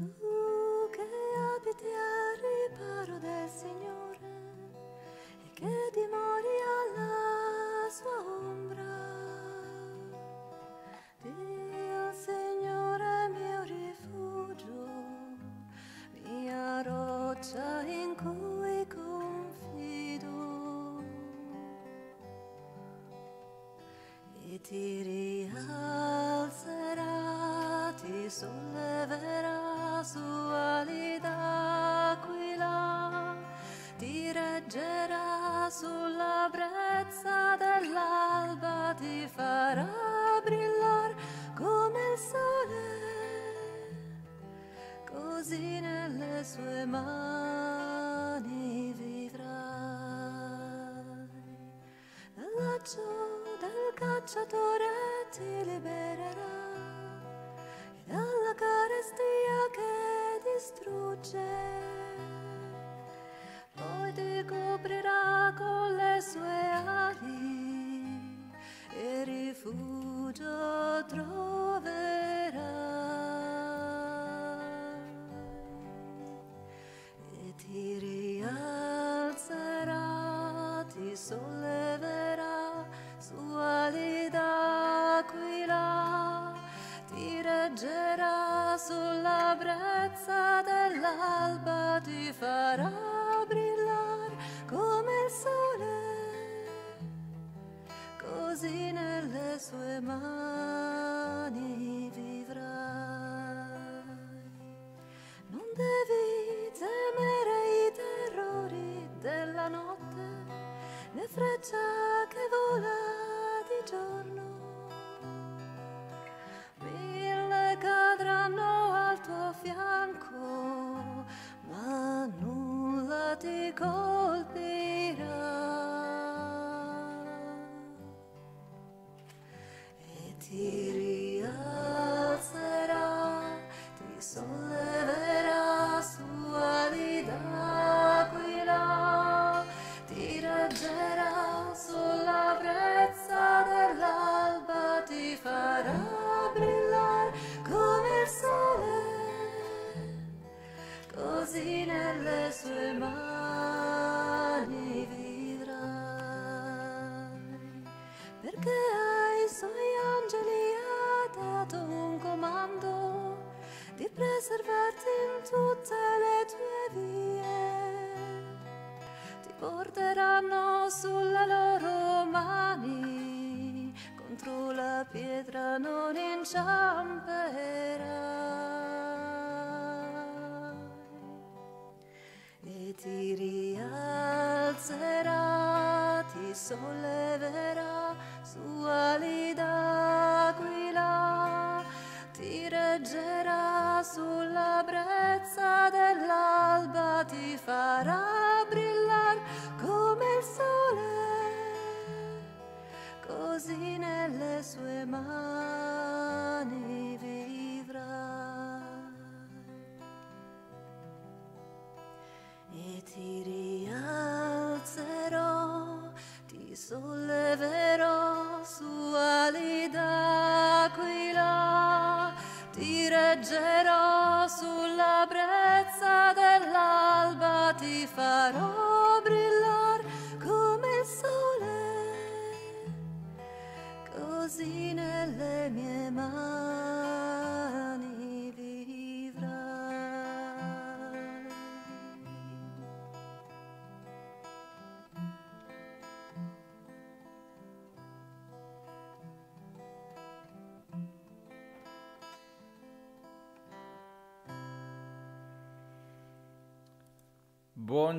Mm-hmm. csatorát élbe.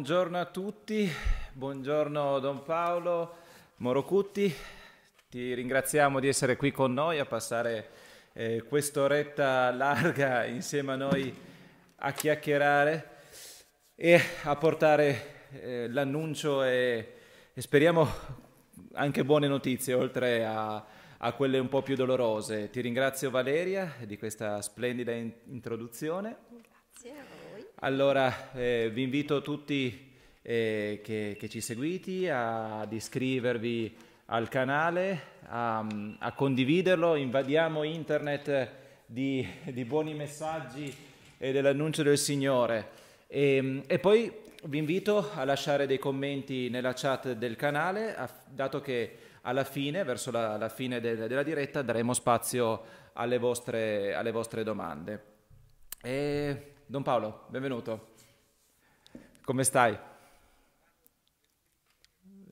Buongiorno a tutti, buongiorno Don Paolo Morocutti, ti ringraziamo di essere qui con noi a passare eh, quest'oretta larga insieme a noi a chiacchierare e a portare eh, l'annuncio e, e, speriamo anche buone notizie oltre a, a, quelle un po' più dolorose. Ti ringrazio Valeria di questa splendida in- introduzione allora eh, vi invito tutti eh, che, che, ci seguite ad iscrivervi al canale, a, a condividerlo, invadiamo internet di, di, buoni messaggi e dell'annuncio del Signore. E, ehm, e, poi vi invito a lasciare dei commenti nella chat del canale, dato che alla fine, verso la, la fine del, della diretta, daremo spazio alle vostre, alle vostre domande. E Don Paolo, benvenuto. Come stai?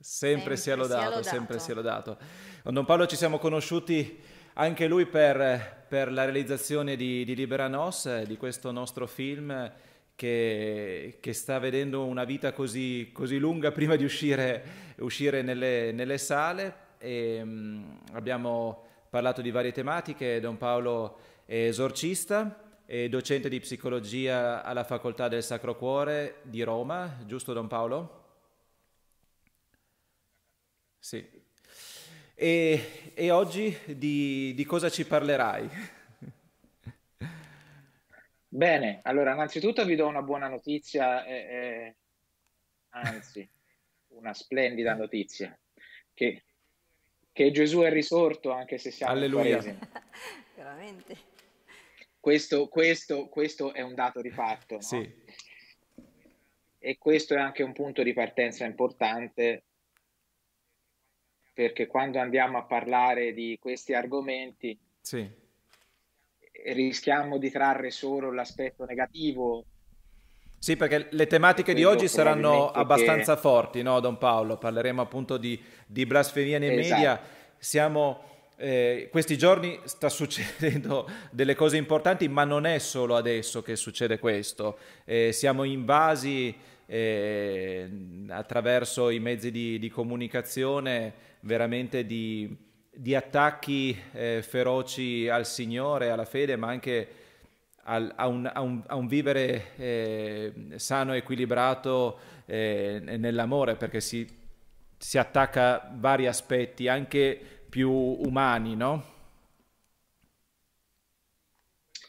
Sempre, sempre sia lodato, lodato. sempre sia lodato. Con Don Paolo ci siamo conosciuti anche lui per, per la realizzazione di, di, Libera Nos, di questo nostro film che, che sta vedendo una vita così, così lunga prima di uscire, uscire nelle, nelle, sale. E, mh, mm, abbiamo parlato di varie tematiche, Don Paolo è esorcista docente di psicologia alla Facoltà del Sacro Cuore di Roma, giusto Don Paolo? Sì. E, e oggi di, di cosa ci parlerai? Bene, allora innanzitutto vi do una buona notizia, eh, eh, anzi una splendida notizia, che, che, Gesù è risorto anche se siamo Alleluia. in Veramente. Questo, questo, questo è un dato di fatto. No? Sì. E questo è anche un punto di partenza importante perché quando andiamo a parlare di questi argomenti sì. rischiamo di trarre solo l'aspetto negativo sì, perché le tematiche di oggi saranno abbastanza che... forti, no, Don Paolo? Parleremo appunto di, di blasfemia nei esatto. media. Siamo eh, questi giorni sta succedendo delle cose importanti, ma non è solo adesso che succede questo. Eh, siamo invasi eh, attraverso i mezzi di, di comunicazione veramente di, di attacchi eh, feroci al Signore, alla fede, ma anche al, a, un, a, un, a, un, vivere eh, sano, equilibrato eh, nell'amore, perché si, si attacca vari aspetti, anche più umani, no?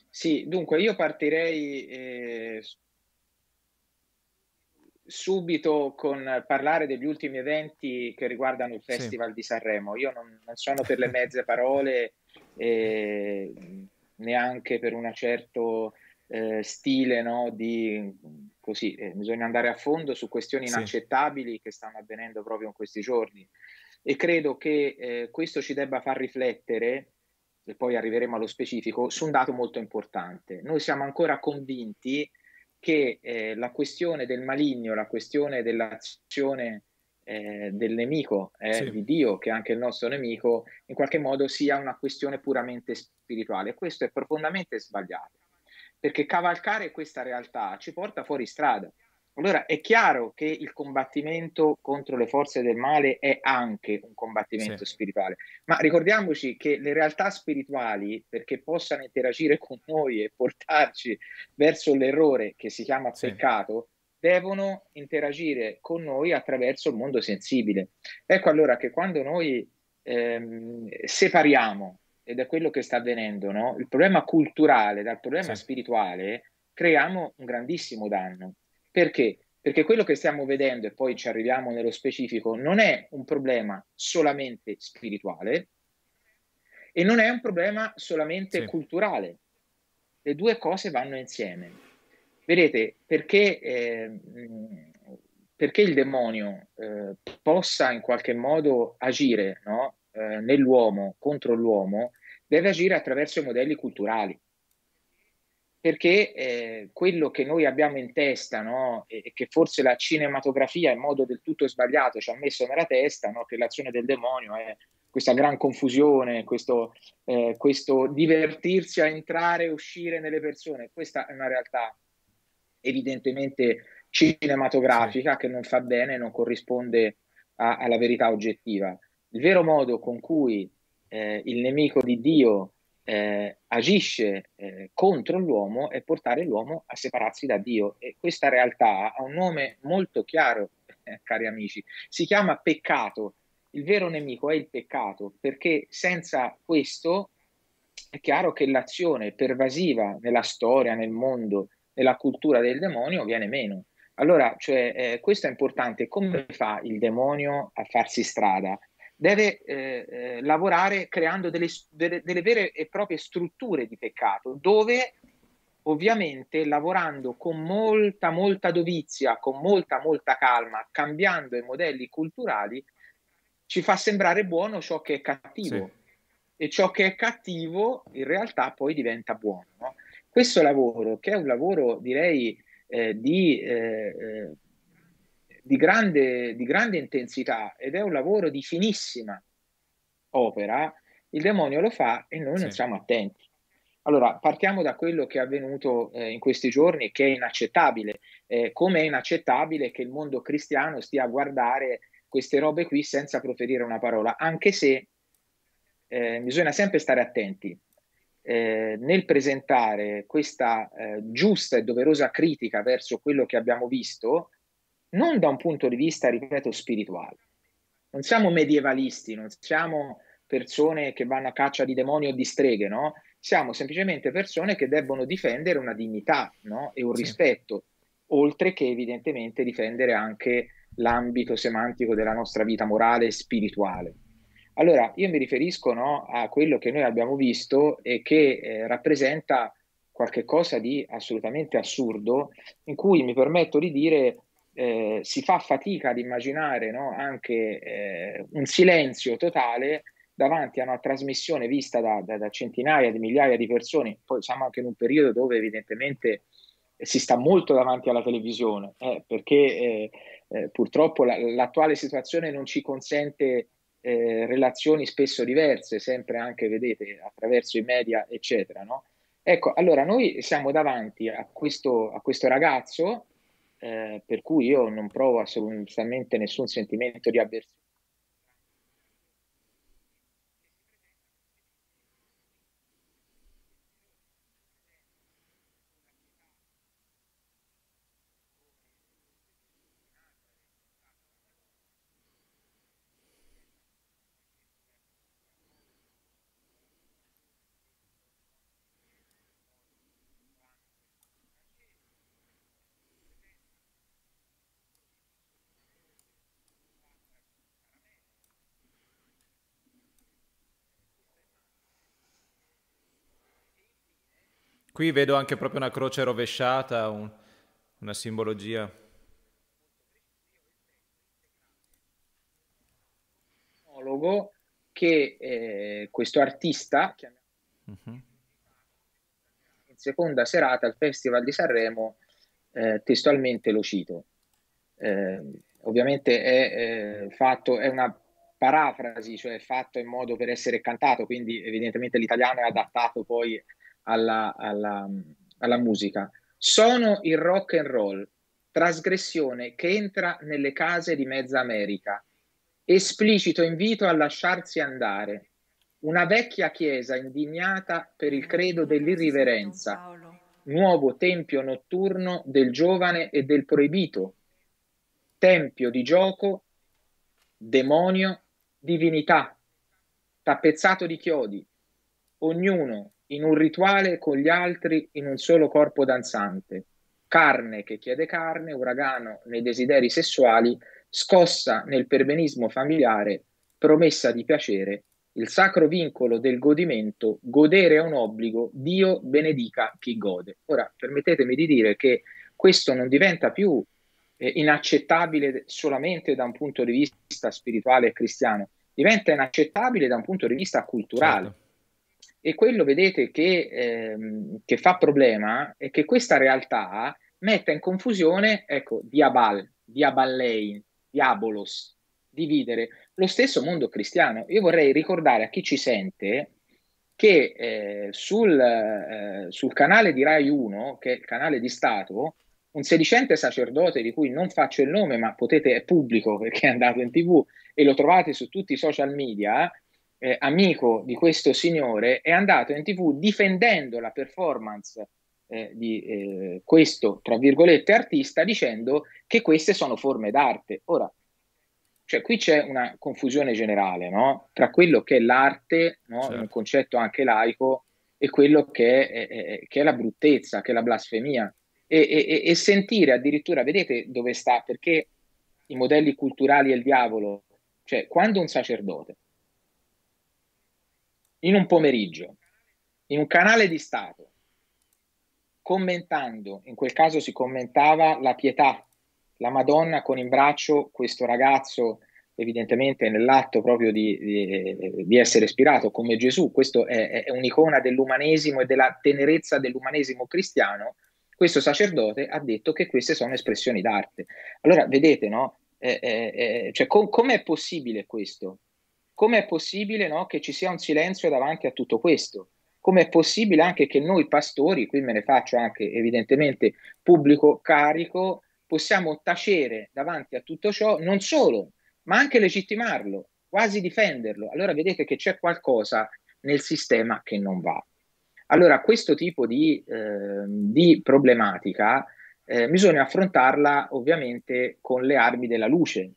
Sì, dunque io partirei eh, subito con parlare degli ultimi eventi che riguardano il Festival sì. di Sanremo. Io non, non, sono per le mezze parole, eh, neanche per un certo eh, stile no, di così. Eh, bisogna andare a fondo su questioni inaccettabili sì. che stanno avvenendo proprio in questi giorni e credo che eh, questo ci debba far riflettere, e poi arriveremo allo specifico, su un dato molto importante. Noi siamo ancora convinti che eh, la questione del maligno, la questione dell'azione eh, del nemico, eh, sì. di Dio, che è anche il nostro nemico, in qualche modo sia una questione puramente spirituale. Questo è profondamente sbagliato, perché cavalcare questa realtà ci porta fuori strada allora è chiaro che il combattimento contro le forze del male è anche un combattimento sì. spirituale, ma ricordiamoci che le realtà spirituali, perché possano interagire con noi e portarci verso l'errore che si chiama sì. peccato, devono interagire con noi attraverso il mondo sensibile. Ecco allora che quando noi ehm, separiamo, ed è quello che sta avvenendo, no? il problema culturale dal problema sì. spirituale, creiamo un grandissimo danno. Perché? Perché quello che stiamo vedendo, e poi ci arriviamo nello specifico, non è un problema solamente spirituale e non è un problema solamente sì. culturale. Le due cose vanno insieme. Vedete, perché, eh, perché il demonio eh, possa in qualche modo agire no? eh, nell'uomo, contro l'uomo, deve agire attraverso i modelli culturali perché eh, quello che noi abbiamo in testa no, e, che forse la cinematografia in modo del tutto sbagliato ci ha messo nella testa, no, che l'azione del demonio è questa gran confusione, questo, eh, questo divertirsi a entrare e uscire nelle persone, questa è una realtà evidentemente cinematografica che non fa bene, non corrisponde a, alla verità oggettiva. Il vero modo con cui eh, il nemico di Dio eh, agisce eh, contro l'uomo e portare l'uomo a separarsi da Dio. E questa realtà ha un nome molto chiaro, eh, cari amici, si chiama peccato. Il vero nemico è il peccato, perché senza questo è chiaro che l'azione pervasiva nella storia, nel mondo, nella cultura del demonio viene meno. Allora, cioè, eh, questo è importante. Come fa il demonio a farsi strada? deve eh, eh, lavorare creando delle, delle, delle vere e proprie strutture di peccato, dove ovviamente lavorando con molta, molta dovizia, con molta, molta calma, cambiando i modelli culturali, ci fa sembrare buono ciò che è cattivo. Sì. E ciò che è cattivo in realtà poi diventa buono. Questo lavoro, che è un lavoro direi eh, di eh, eh di grande, di grande intensità ed è un lavoro di finissima opera, il demonio lo fa e noi sì. non siamo attenti. Allora, partiamo da quello che è avvenuto eh, in questi giorni, che è inaccettabile. Eh, Come è inaccettabile che il mondo cristiano stia a guardare queste robe qui senza proferire una parola, anche se eh, bisogna sempre stare attenti. Eh, nel presentare questa eh, giusta e doverosa critica verso quello che abbiamo visto, non da un punto di vista, ripeto, spirituale. Non siamo medievalisti, non siamo persone che vanno a caccia di demoni o di streghe, no? Siamo semplicemente persone che debbono difendere una dignità no? e un sì. rispetto, oltre che evidentemente difendere anche l'ambito semantico della nostra vita morale e spirituale. Allora, io mi riferisco no, a quello che noi abbiamo visto e che eh, rappresenta qualcosa di assolutamente assurdo, in cui mi permetto di dire eh, si fa fatica ad immaginare no, anche eh, un silenzio totale davanti a una trasmissione vista da, da, da, centinaia di migliaia di persone. Poi siamo anche in un periodo dove evidentemente si sta molto davanti alla televisione, eh, perché eh, eh, purtroppo la, l'attuale situazione non ci consente eh, relazioni spesso diverse, sempre anche, vedete, attraverso i media, eccetera. No? Ecco, allora noi siamo davanti a questo, a questo ragazzo eh, per cui io non provo assolutamente nessun sentimento di avversione Qui vedo anche proprio una croce rovesciata, un, una simbologia. Che eh, questo artista, uh in seconda serata al Festival di Sanremo, eh, testualmente lo cito. Eh, ovviamente è, eh, fatto, è una parafrasi, cioè fatto in modo per essere cantato, quindi evidentemente l'italiano è adattato poi alla, alla, alla musica. Sono il rock and roll, trasgressione che entra nelle case di mezza America, esplicito invito a lasciarsi andare, una vecchia chiesa indignata per il credo dell'irriverenza, nuovo tempio notturno del giovane e del proibito, tempio di gioco, demonio, divinità, tappezzato di chiodi, ognuno in un rituale con gli altri in un solo corpo danzante. Carne che chiede carne, uragano nei desideri sessuali, scossa nel perbenismo familiare, promessa di piacere, il sacro vincolo del godimento, godere è un obbligo, Dio benedica chi gode. Ora, permettetemi di dire che questo non diventa più eh, inaccettabile solamente da un punto di vista spirituale e cristiano, diventa inaccettabile da un punto di vista culturale. Certo. E quello, vedete, che, ehm, che fa problema è che questa realtà metta in confusione, ecco, Diabal, diaballei, Diabolos, dividere lo stesso mondo cristiano. Io vorrei ricordare a chi ci sente che eh, sul, eh, sul, canale di Rai 1, che è il canale di Stato, un sedicente sacerdote di cui non faccio il nome, ma potete, è pubblico perché è andato in tv e lo trovate su tutti i social media, eh, amico di questo signore, è andato in tv difendendo la performance eh, di eh, questo, tra virgolette, artista, dicendo che queste sono forme d'arte. Ora, cioè, qui c'è una confusione generale no? tra quello che è l'arte, no? certo. un concetto anche laico, e quello che è, è, che è la bruttezza, che è la blasfemia. E, e, e sentire addirittura, vedete dove sta, perché i modelli culturali e il diavolo, cioè quando un sacerdote in un pomeriggio, in un canale di Stato, commentando, in quel caso si commentava la pietà, la Madonna con in braccio questo ragazzo evidentemente nell'atto proprio di, di, eh, di, essere ispirato come Gesù, questo è, è un'icona dell'umanesimo e della tenerezza dell'umanesimo cristiano, questo sacerdote ha detto che queste sono espressioni d'arte. Allora vedete, no? Eh, eh, eh cioè, com- com'è possibile questo? com'è possibile no, che ci sia un silenzio davanti a tutto questo? Com'è possibile anche che noi pastori, qui me ne faccio anche evidentemente pubblico carico, possiamo tacere davanti a tutto ciò, non solo, ma anche legittimarlo, quasi difenderlo. Allora vedete che c'è qualcosa nel sistema che non va. Allora questo tipo di, eh, di problematica eh, bisogna affrontarla ovviamente con le armi della luce,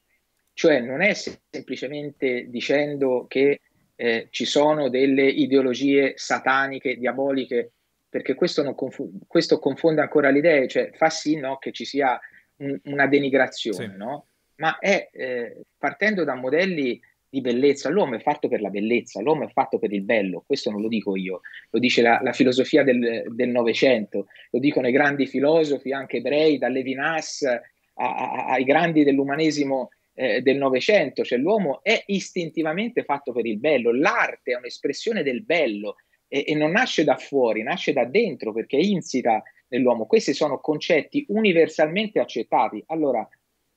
cioè non è semplicemente dicendo che eh, ci sono delle ideologie sataniche, diaboliche, perché questo, confu- questo confonde ancora le idee, cioè fa sì no, che ci sia un- una denigrazione, sì. no? ma è eh, partendo da modelli di bellezza, l'uomo è fatto per la bellezza, l'uomo è fatto per il bello, questo non lo dico io, lo dice la, la filosofia del Novecento, lo dicono i grandi filosofi anche ebrei, da Levinas a, a, ai grandi dell'umanesimo eh, del Novecento, cioè l'uomo è istintivamente fatto per il bello, l'arte è un'espressione del bello e, e non nasce da fuori, nasce da dentro perché è insita nell'uomo. Questi sono concetti universalmente accettati. Allora,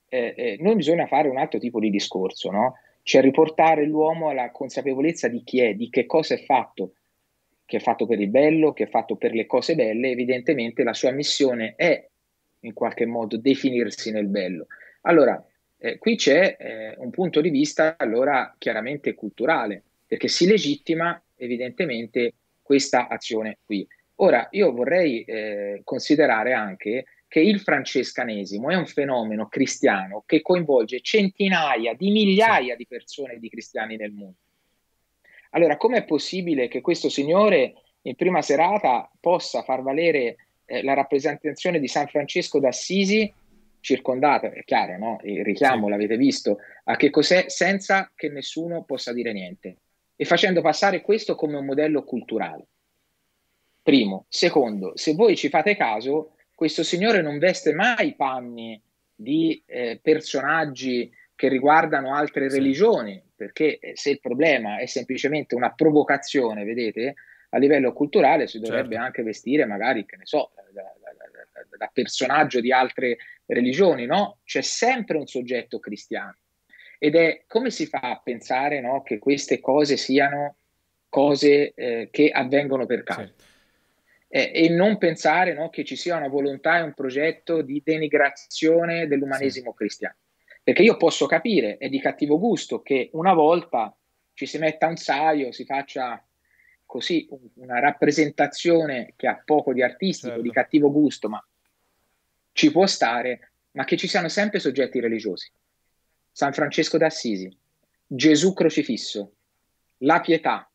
eh, eh, noi bisogna fare un altro tipo di discorso, no? Cioè riportare l'uomo alla consapevolezza di chi è, di che cosa è fatto, che è fatto per il bello, che è fatto per le cose belle, evidentemente la sua missione è in qualche modo definirsi nel bello. Allora, eh, qui c'è eh, un punto di vista allora chiaramente culturale, perché si legittima evidentemente questa azione qui. Ora, io vorrei eh, considerare anche che il francescanesimo è un fenomeno cristiano che coinvolge centinaia di migliaia di persone di cristiani nel mondo. Allora, com'è possibile che questo signore in prima serata possa far valere eh, la rappresentazione di San Francesco d'Assisi circondata, è chiaro, no? il richiamo sì. l'avete visto, a che cos'è senza che nessuno possa dire niente e facendo passare questo come un modello culturale. Primo. Secondo, se voi ci fate caso, questo signore non veste mai panni di eh, personaggi che riguardano altre sì. religioni, perché se il problema è semplicemente una provocazione, vedete, a livello culturale si dovrebbe certo. anche vestire magari, che ne so, da, da, da, da personaggio di altre religioni religioni, no? C'è sempre un soggetto cristiano. Ed è come si fa a pensare no, che queste cose siano cose eh, che avvengono per caso? Sì. Eh, e non pensare no, che ci sia una volontà e un progetto di denigrazione dell'umanesimo sì. cristiano. Perché io posso capire, è di cattivo gusto, che una volta ci si metta un saio, si faccia così una rappresentazione che ha poco di artistico, certo. di cattivo gusto, ma ci può stare, ma che ci siano sempre soggetti religiosi. San Francesco d'Assisi, Gesù crocifisso, la pietà,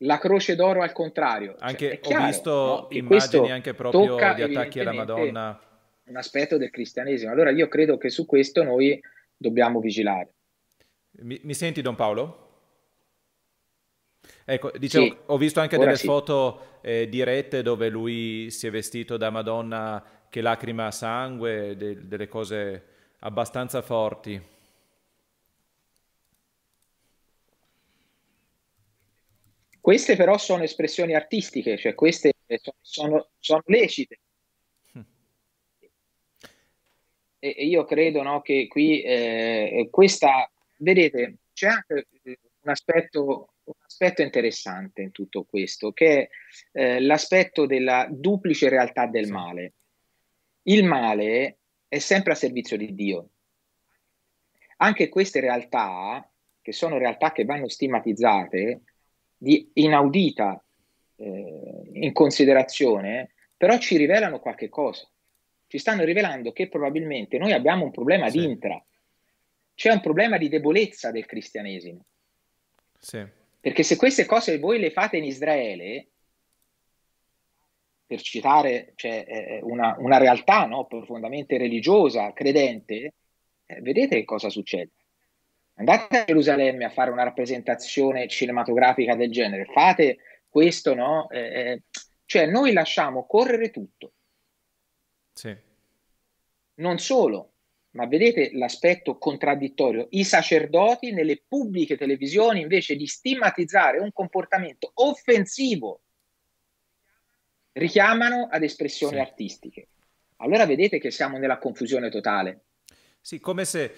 la croce d'oro al contrario. Cioè, anche, cioè, chiaro, ho visto no? immagini anche proprio di attacchi alla Madonna. Un aspetto del cristianesimo. Allora io credo che su questo noi dobbiamo vigilare. Mi, mi senti Don Paolo? Ecco, dicevo, sì. ho visto anche Ora delle sì. foto eh, dirette dove lui si è vestito da Madonna che lacrima a sangue, de delle cose abbastanza forti. Queste però sono espressioni artistiche, cioè queste sono, sono lecite. Hm. E, e io credo no, che qui eh, questa, vedete, c'è anche eh, un aspetto un aspetto interessante in tutto questo, che è eh, l'aspetto della duplice realtà del sì. male. Il male è sempre a servizio di Dio. Anche queste realtà, che sono realtà che vanno stigmatizzate, di inaudita eh, in considerazione, però ci rivelano qualche cosa. Ci stanno rivelando che probabilmente noi abbiamo un problema sì. di intra, c'è un problema di debolezza del cristianesimo. Sì. Perché se queste cose voi le fate in Israele, per citare cioè, eh, eh, una, una, realtà no, profondamente religiosa, credente, eh, vedete che cosa succede. Andate a Gerusalemme a fare una rappresentazione cinematografica del genere, fate questo, no? Eh, eh cioè noi lasciamo correre tutto. Sì. Non solo, ma vedete l'aspetto contraddittorio. I sacerdoti nelle pubbliche televisioni, invece di stigmatizzare un comportamento offensivo, richiamano ad espressioni sì. artistiche. Allora vedete che siamo nella confusione totale. Sì, come se...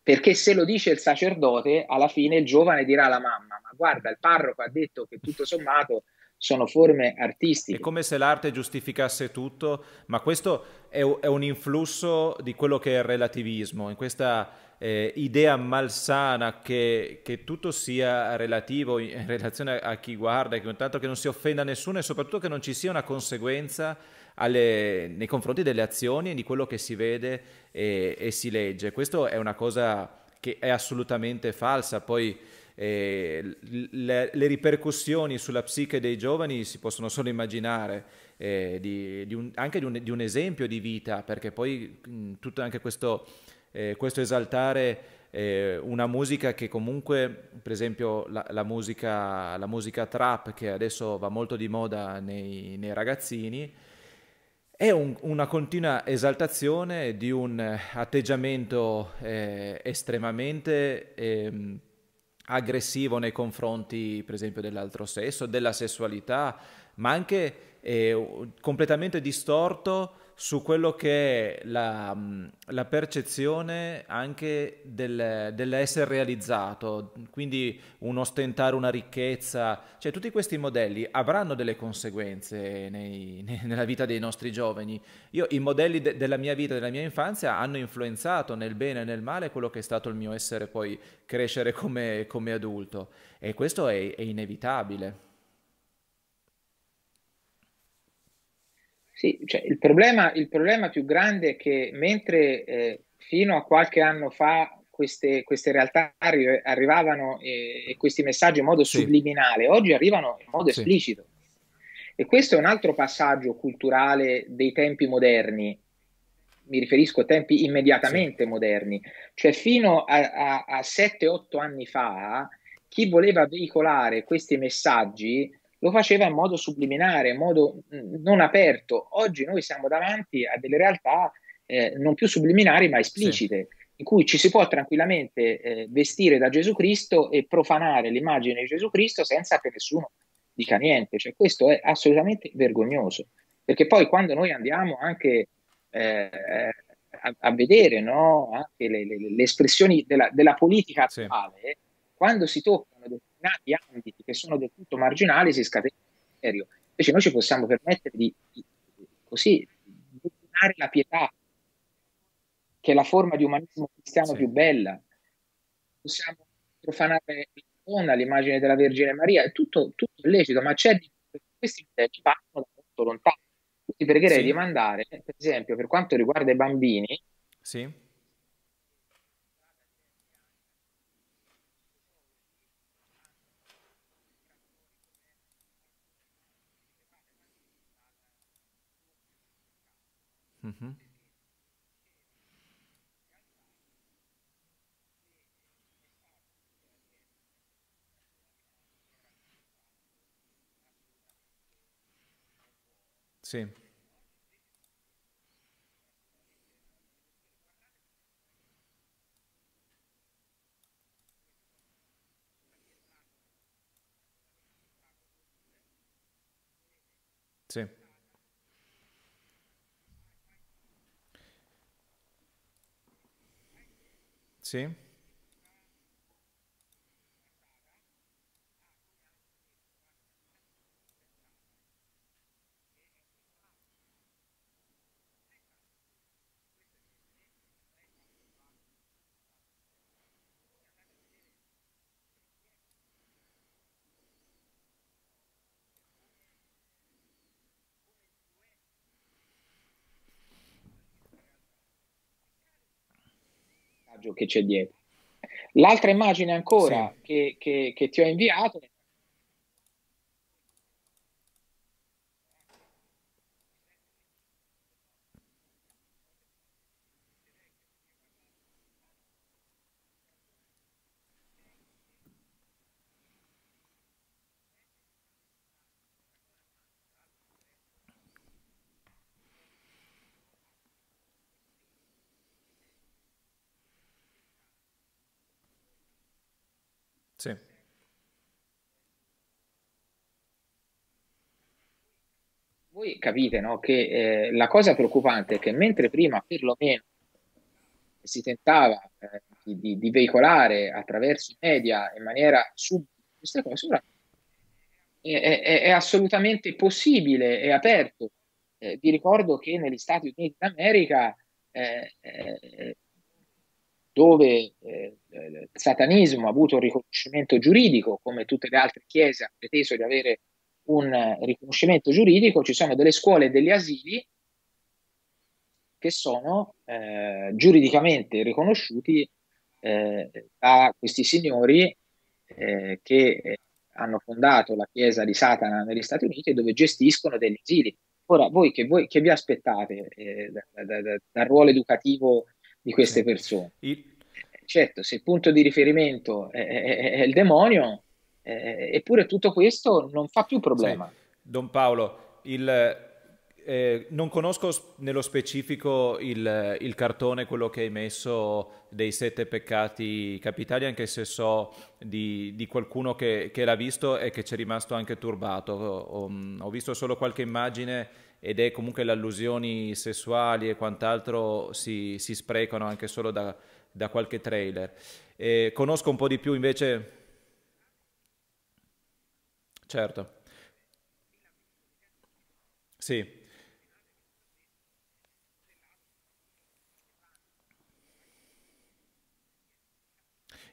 Perché se lo dice il sacerdote, alla fine il giovane dirà alla mamma, ma guarda, il parroco ha detto che tutto sommato sono forme artistiche. È come se l'arte giustificasse tutto, ma questo è, un influsso di quello che è il relativismo, in questa eh, idea malsana che, che, tutto sia relativo in relazione a chi guarda, che intanto che non si offenda nessuno e soprattutto che non ci sia una conseguenza alle, nei confronti delle azioni e di quello che si vede e, e si legge. Questa è una cosa che è assolutamente falsa, poi eh, le, le, ripercussioni sulla psiche dei giovani si possono solo immaginare, eh, di, di un, anche di un, di un, esempio di vita, perché poi mh, mm, tutto anche questo, eh, questo esaltare eh, una musica che comunque, per esempio la, la, musica, la, musica, trap che adesso va molto di moda nei, nei ragazzini, è un, una continua esaltazione di un eh, atteggiamento eh, estremamente eh, aggressivo nei confronti, per esempio, dell'altro sesso, della sessualità, ma anche eh, completamente distorto su quello che è la, mm, la percezione anche del, dell'essere realizzato, quindi un ostentare una ricchezza, cioè tutti questi modelli avranno delle conseguenze nei, nella vita dei nostri giovani. Io, I modelli de, della mia vita, della mia infanzia hanno influenzato nel bene e nel male quello che è stato il mio essere poi crescere come, come adulto e questo è, è inevitabile. Sì, cioè, il, problema, il, problema, più grande è che mentre eh, fino a qualche anno fa queste, queste realtà arri- arrivavano eh, questi messaggi in modo sì. subliminale, oggi arrivano in modo sì. esplicito. E questo è un altro passaggio culturale dei tempi moderni, mi riferisco a tempi immediatamente sì. moderni, cioè fino a, a, a 7-8 anni fa chi voleva veicolare questi messaggi lo faceva in modo subliminare, in modo mm, non aperto. Oggi noi siamo davanti a delle realtà eh, non più subliminari ma esplicite, sì. in cui ci si può tranquillamente eh, vestire da Gesù Cristo e profanare l'immagine di Gesù Cristo senza che nessuno dica niente. Cioè, questo è assolutamente vergognoso, perché poi quando noi andiamo anche... Eh, a, a, vedere no? anche le, le, le espressioni della, della politica attuale, sì. quando si toccano determinati ambiti che sono del tutto marginali si scatena il serio. Invece noi ci possiamo permettere di, di così, di la pietà, che è la forma di umanismo cristiano sì. più bella. Possiamo profanare l'icona, l'immagine della Vergine Maria, è tutto, tutto lecito, ma c'è di questi temi vanno da molto lontano. Quindi pregherei sì. di mandare, per esempio, per quanto riguarda i bambini, sì Sì. Sì. Sì. messaggio che c'è dietro. L'altra immagine ancora sì. che, che, che, ti ho inviato è Voi capite no, che eh, la cosa preoccupante è che mentre prima perlomeno si tentava eh, di, di, veicolare attraverso i media in maniera subito queste cose, ora è, è, è, assolutamente possibile, e aperto. Eh, vi ricordo che negli Stati Uniti d'America, eh, eh, dove eh, il satanismo ha avuto un riconoscimento giuridico, come tutte le altre chiese ha preteso di avere un riconoscimento giuridico, ci sono delle scuole e degli asili che sono eh, giuridicamente riconosciuti eh, da questi signori eh, che eh, hanno fondato la chiesa di Satana negli Stati Uniti e dove gestiscono degli asili. Ora, voi che, voi, che vi aspettate eh, da, da, da, dal ruolo educativo di queste persone? Certo, se il punto di riferimento è, è, è il demonio, eh, eppure tutto questo non fa più problema. Sì. Don Paolo, il, eh, non conosco nello specifico il, il, cartone, quello che hai messo dei sette peccati capitali, anche se so di, di qualcuno che, che, l'ha visto e che ci è rimasto anche turbato. Ho, mm, ho, visto solo qualche immagine ed è comunque le allusioni sessuali e quant'altro si, si sprecano anche solo da, da qualche trailer. Eh, conosco un po' di più invece Certo. Sì.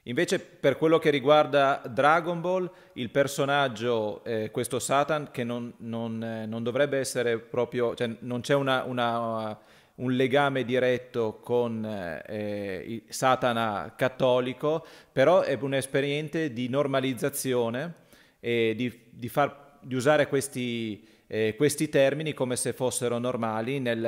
Invece, per quello che riguarda Dragon Ball, il personaggio, eh, questo Satan, che non, non, eh, non dovrebbe essere proprio, cioè non c'è una, una, un legame diretto con eh, eh Satana cattolico, però è un esperiente di normalizzazione e di, di, far, di usare questi, eh, questi, termini come se fossero normali. Nel,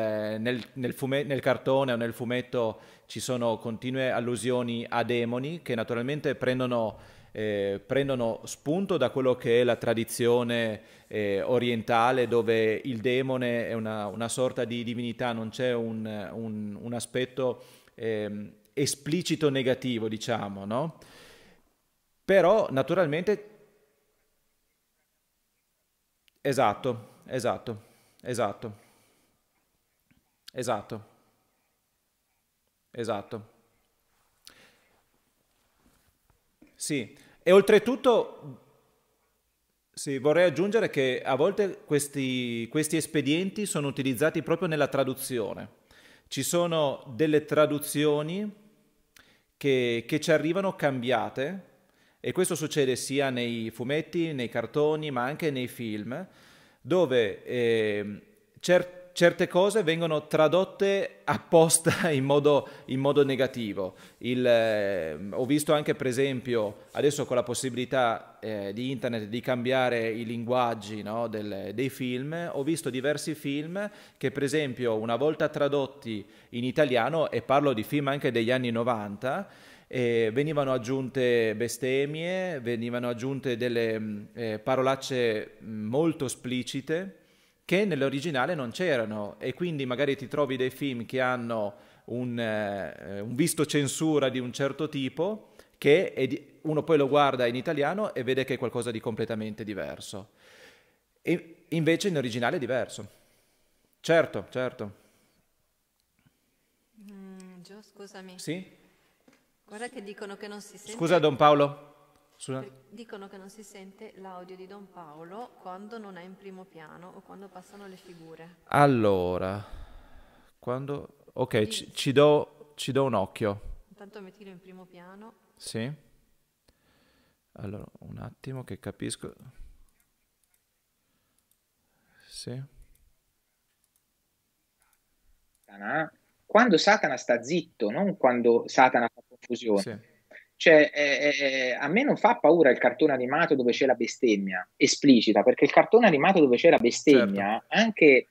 nel, nel, fume, nel cartone o nel fumetto ci sono continue allusioni a demoni che naturalmente prendono... Eh, prendono spunto da quello che è la tradizione eh, orientale dove il demone è una, una sorta di divinità, non c'è un, un, un aspetto eh, esplicito negativo, diciamo, no? Però naturalmente Esatto, esatto, esatto, esatto, esatto. Sì, e oltretutto sì, vorrei aggiungere che a volte questi, questi espedienti sono utilizzati proprio nella traduzione. Ci sono delle traduzioni che, che ci arrivano cambiate e questo succede sia nei fumetti, nei cartoni, ma anche nei film, dove eh, cer- certe cose vengono tradotte apposta in modo, in modo negativo. Il, eh, ho visto anche, per esempio, adesso con la possibilità eh, di internet di cambiare i linguaggi no, del, dei film, ho visto diversi film che, per esempio, una volta tradotti in italiano, e parlo di film anche degli anni 90, eh, venivano aggiunte bestemmie, venivano aggiunte delle mm, eh, parolacce mm, molto esplicite che nell'originale non c'erano e quindi magari ti trovi dei film che hanno un, eh, un visto censura di un certo tipo che di- uno poi lo guarda in italiano e vede che è qualcosa di completamente diverso. E invece in originale è diverso. Certo, certo. Mm, Gio, scusami. Sì? Guarda che dicono che non si sente. Scusa Don Paolo. Scusa. Dicono che non si sente l'audio di Don Paolo quando non è in primo piano o quando passano le figure. Allora, quando... Ok, ci, ci, do, ci do un occhio. Intanto mettilo in primo piano. Sì. Allora, un attimo che capisco. Sì. Quando Satana sta zitto, non quando Satana confusione. Sì. Cioè, eh, eh, a me non fa paura il cartone animato dove c'è la bestemmia esplicita, perché il cartone animato dove c'è la bestemmia, certo. anche,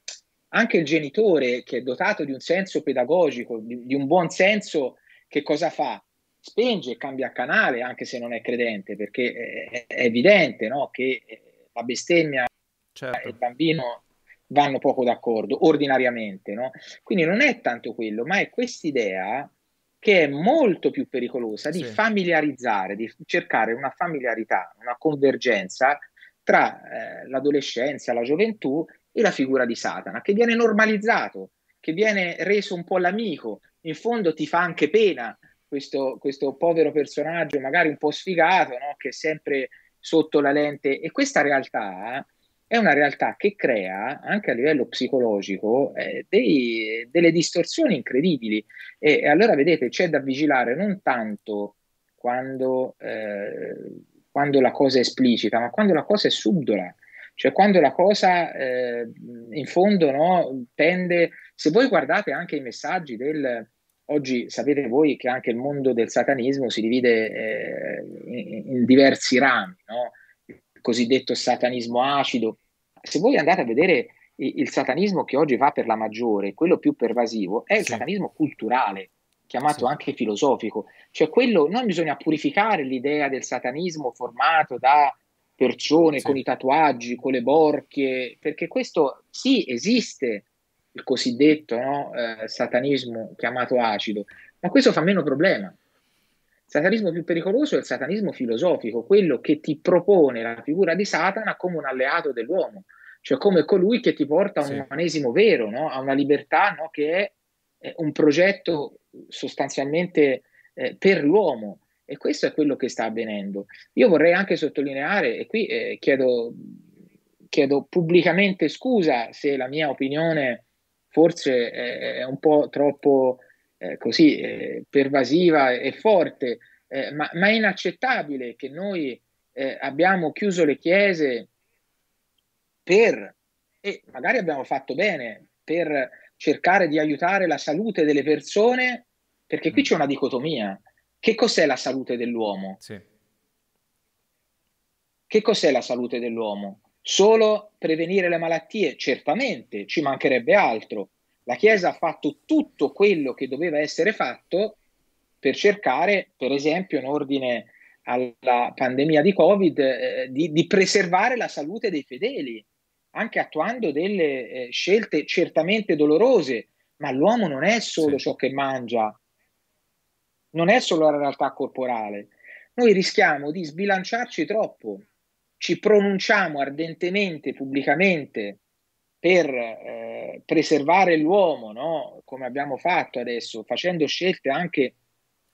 anche, il genitore che è dotato di un senso pedagogico, di, di un buon senso, che cosa fa? Spinge e cambia canale, anche se non è credente, perché è, eh, è evidente no? che eh, la bestemmia certo. e il bambino vanno poco d'accordo ordinariamente. No? Quindi non è tanto quello, ma è quest'idea che è molto più pericolosa di sì. familiarizzare, di cercare una familiarità, una convergenza tra eh, l'adolescenza, la gioventù e la figura di Satana, che viene normalizzato, che viene reso un po' l'amico, in fondo ti fa anche pena questo, questo povero personaggio, magari un po' sfigato, no? che è sempre sotto la lente. E questa realtà eh, è una realtà che crea anche a livello psicologico eh, dei, delle distorsioni incredibili e, e, allora vedete c'è da vigilare non tanto quando, eh, quando, la cosa è esplicita ma quando la cosa è subdola cioè quando la cosa eh, in fondo no, tende se voi guardate anche i messaggi del oggi sapete voi che anche il mondo del satanismo si divide eh, in, in, diversi rami no? cosiddetto satanismo acido. Se voi andate a vedere il satanismo che oggi va per la maggiore, quello più pervasivo, è il sì. satanismo culturale, chiamato sì. anche filosofico. Cioè quello, non bisogna purificare l'idea del satanismo formato da persone sì. con i tatuaggi, con le borchie, perché questo sì esiste, il cosiddetto no, eh, satanismo chiamato acido, ma questo fa meno problema. Il satanismo più pericoloso è il satanismo filosofico, quello che ti propone la figura di Satana come un alleato dell'uomo, cioè come colui che ti porta a un sì. umanesimo vero, no? a una libertà no? che è, è un progetto sostanzialmente eh, per l'uomo. E questo è quello che sta avvenendo. Io vorrei anche sottolineare, e qui eh, chiedo, chiedo, pubblicamente scusa se la mia opinione forse è, è un po' troppo eh, così eh, pervasiva e forte, eh, ma, ma, è inaccettabile che noi eh, abbiamo chiuso le chiese per, e magari abbiamo fatto bene, per cercare di aiutare la salute delle persone, perché qui mm. c'è una dicotomia. Che cos'è la salute dell'uomo? Sì. Che cos'è la salute dell'uomo? Solo prevenire le malattie? Certamente, ci mancherebbe altro la Chiesa ha fatto tutto quello che doveva essere fatto per cercare, per esempio, in ordine alla pandemia di Covid, eh, di, di, preservare la salute dei fedeli, anche attuando delle eh, scelte certamente dolorose, ma l'uomo non è solo sì. ciò che mangia, non è solo la realtà corporale. Noi rischiamo di sbilanciarci troppo, ci pronunciamo ardentemente, pubblicamente per eh, preservare l'uomo, no? come abbiamo fatto adesso, facendo scelte anche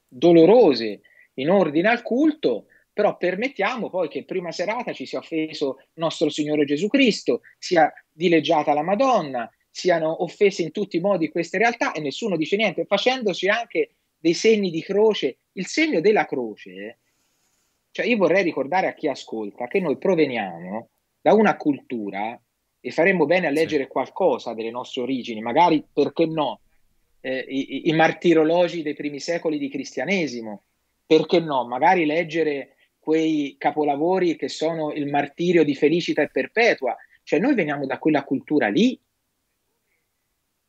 dolorose in ordine al culto, però permettiamo poi che prima serata ci sia offeso nostro Signore Gesù Cristo, sia dileggiata la Madonna, siano offese in tutti i modi queste realtà e nessuno dice niente, facendoci anche dei segni di croce. Il segno della croce, eh. cioè io vorrei ricordare a chi ascolta che noi proveniamo da una cultura e faremmo bene a leggere sì. qualcosa delle nostre origini, magari, perché no, eh, i, i, martirologi dei primi secoli di cristianesimo, perché no, magari leggere quei capolavori che sono il martirio di felicità e Perpetua, cioè noi veniamo da quella cultura lì,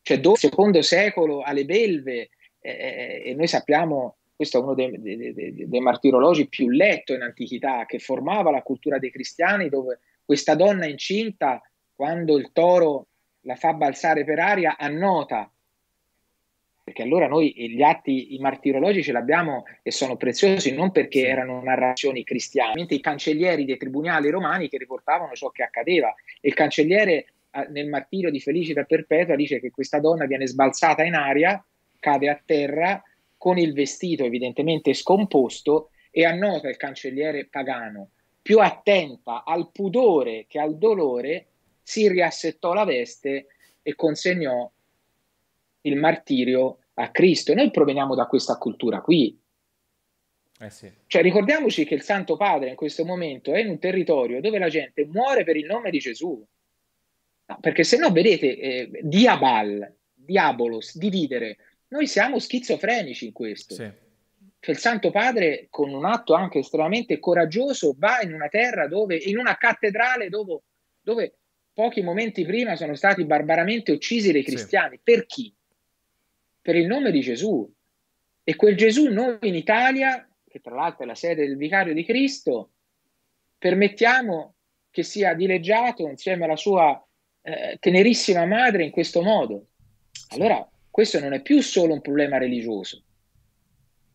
cioè dove secondo secolo alle belve, eh, eh, eh, e noi sappiamo, questo è uno dei, dei, dei martirologi più letto in antichità, che formava la cultura dei cristiani, dove questa donna incinta quando il toro la fa balzare per aria, annota, perché allora noi gli atti i martirologi li abbiamo e sono preziosi non perché erano narrazioni cristiane, i cancellieri dei tribunali romani che riportavano ciò che accadeva e il cancelliere nel martirio di Felicita Perpetua dice che questa donna viene sbalzata in aria, cade a terra con il vestito evidentemente scomposto e annota il cancelliere pagano più attenta al pudore che al dolore si riassettò la veste e consegnò il martirio a Cristo. E noi proveniamo da questa cultura qui. Eh sì. Cioè, ricordiamoci che il Santo Padre in questo momento è in un territorio dove la gente muore per il nome di Gesù. No, perché se no, vedete, eh, diabal, diabolos, dividere. Noi siamo schizofrenici in questo. Sì. Cioè, il Santo Padre, con un atto anche estremamente coraggioso, va in una terra dove, in una cattedrale dove, dove pochi momenti prima sono stati barbaramente uccisi dai cristiani. Sì. Per chi? Per il nome di Gesù. E quel Gesù noi in Italia, che tra l'altro è la sede del vicario di Cristo, permettiamo che sia dileggiato insieme alla sua eh, tenerissima madre in questo modo. Allora, questo non è più solo un problema religioso,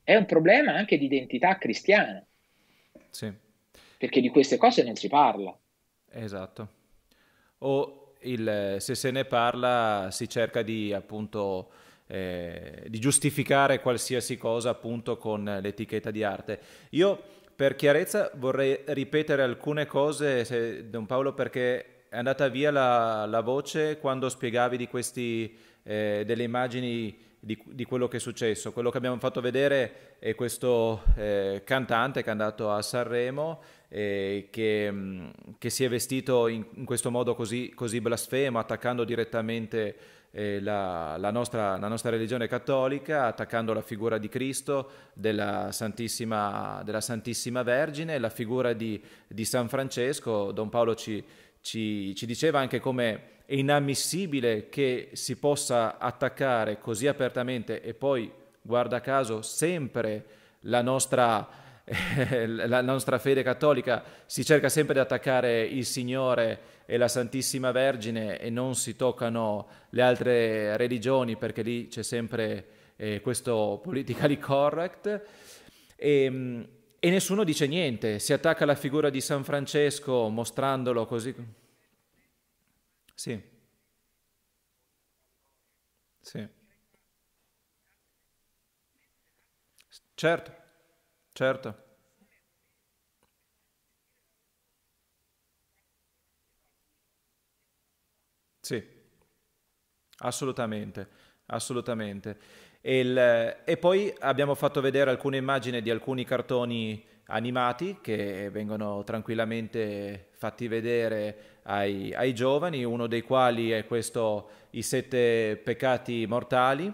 è un problema anche di identità cristiana. Sì. Perché di queste cose non si parla. Esatto o il, se se ne parla si cerca di, appunto, eh, di giustificare qualsiasi cosa appunto, con l'etichetta di arte. Io per chiarezza vorrei ripetere alcune cose, se, Don Paolo, perché è andata via la, la voce quando spiegavi di questi, eh, delle immagini di, di, quello che è successo. Quello che abbiamo fatto vedere è questo eh, cantante che è andato a Sanremo eh, che, mm, che, si è vestito in, in questo modo così, così blasfemo, attaccando direttamente eh, la, la, nostra, la, nostra, religione cattolica, attaccando la figura di Cristo, della Santissima, della Santissima Vergine, la figura di, di, San Francesco. Don Paolo ci, ci, ci diceva anche come è inammissibile che si possa attaccare così apertamente e poi, guarda caso, sempre la nostra la nostra fede cattolica si cerca sempre di attaccare il Signore e la Santissima Vergine e non si toccano le altre religioni perché lì c'è sempre eh, questo politically correct e, ehm, e, nessuno dice niente, si attacca la figura di San Francesco mostrandolo così. Sì. Sì. Certo. Certo. Sì. Assolutamente, assolutamente. E il- e poi abbiamo fatto vedere alcune immagini di alcuni cartoni animati che vengono tranquillamente fatti vedere ai ai giovani, uno dei quali è questo I sette peccati mortali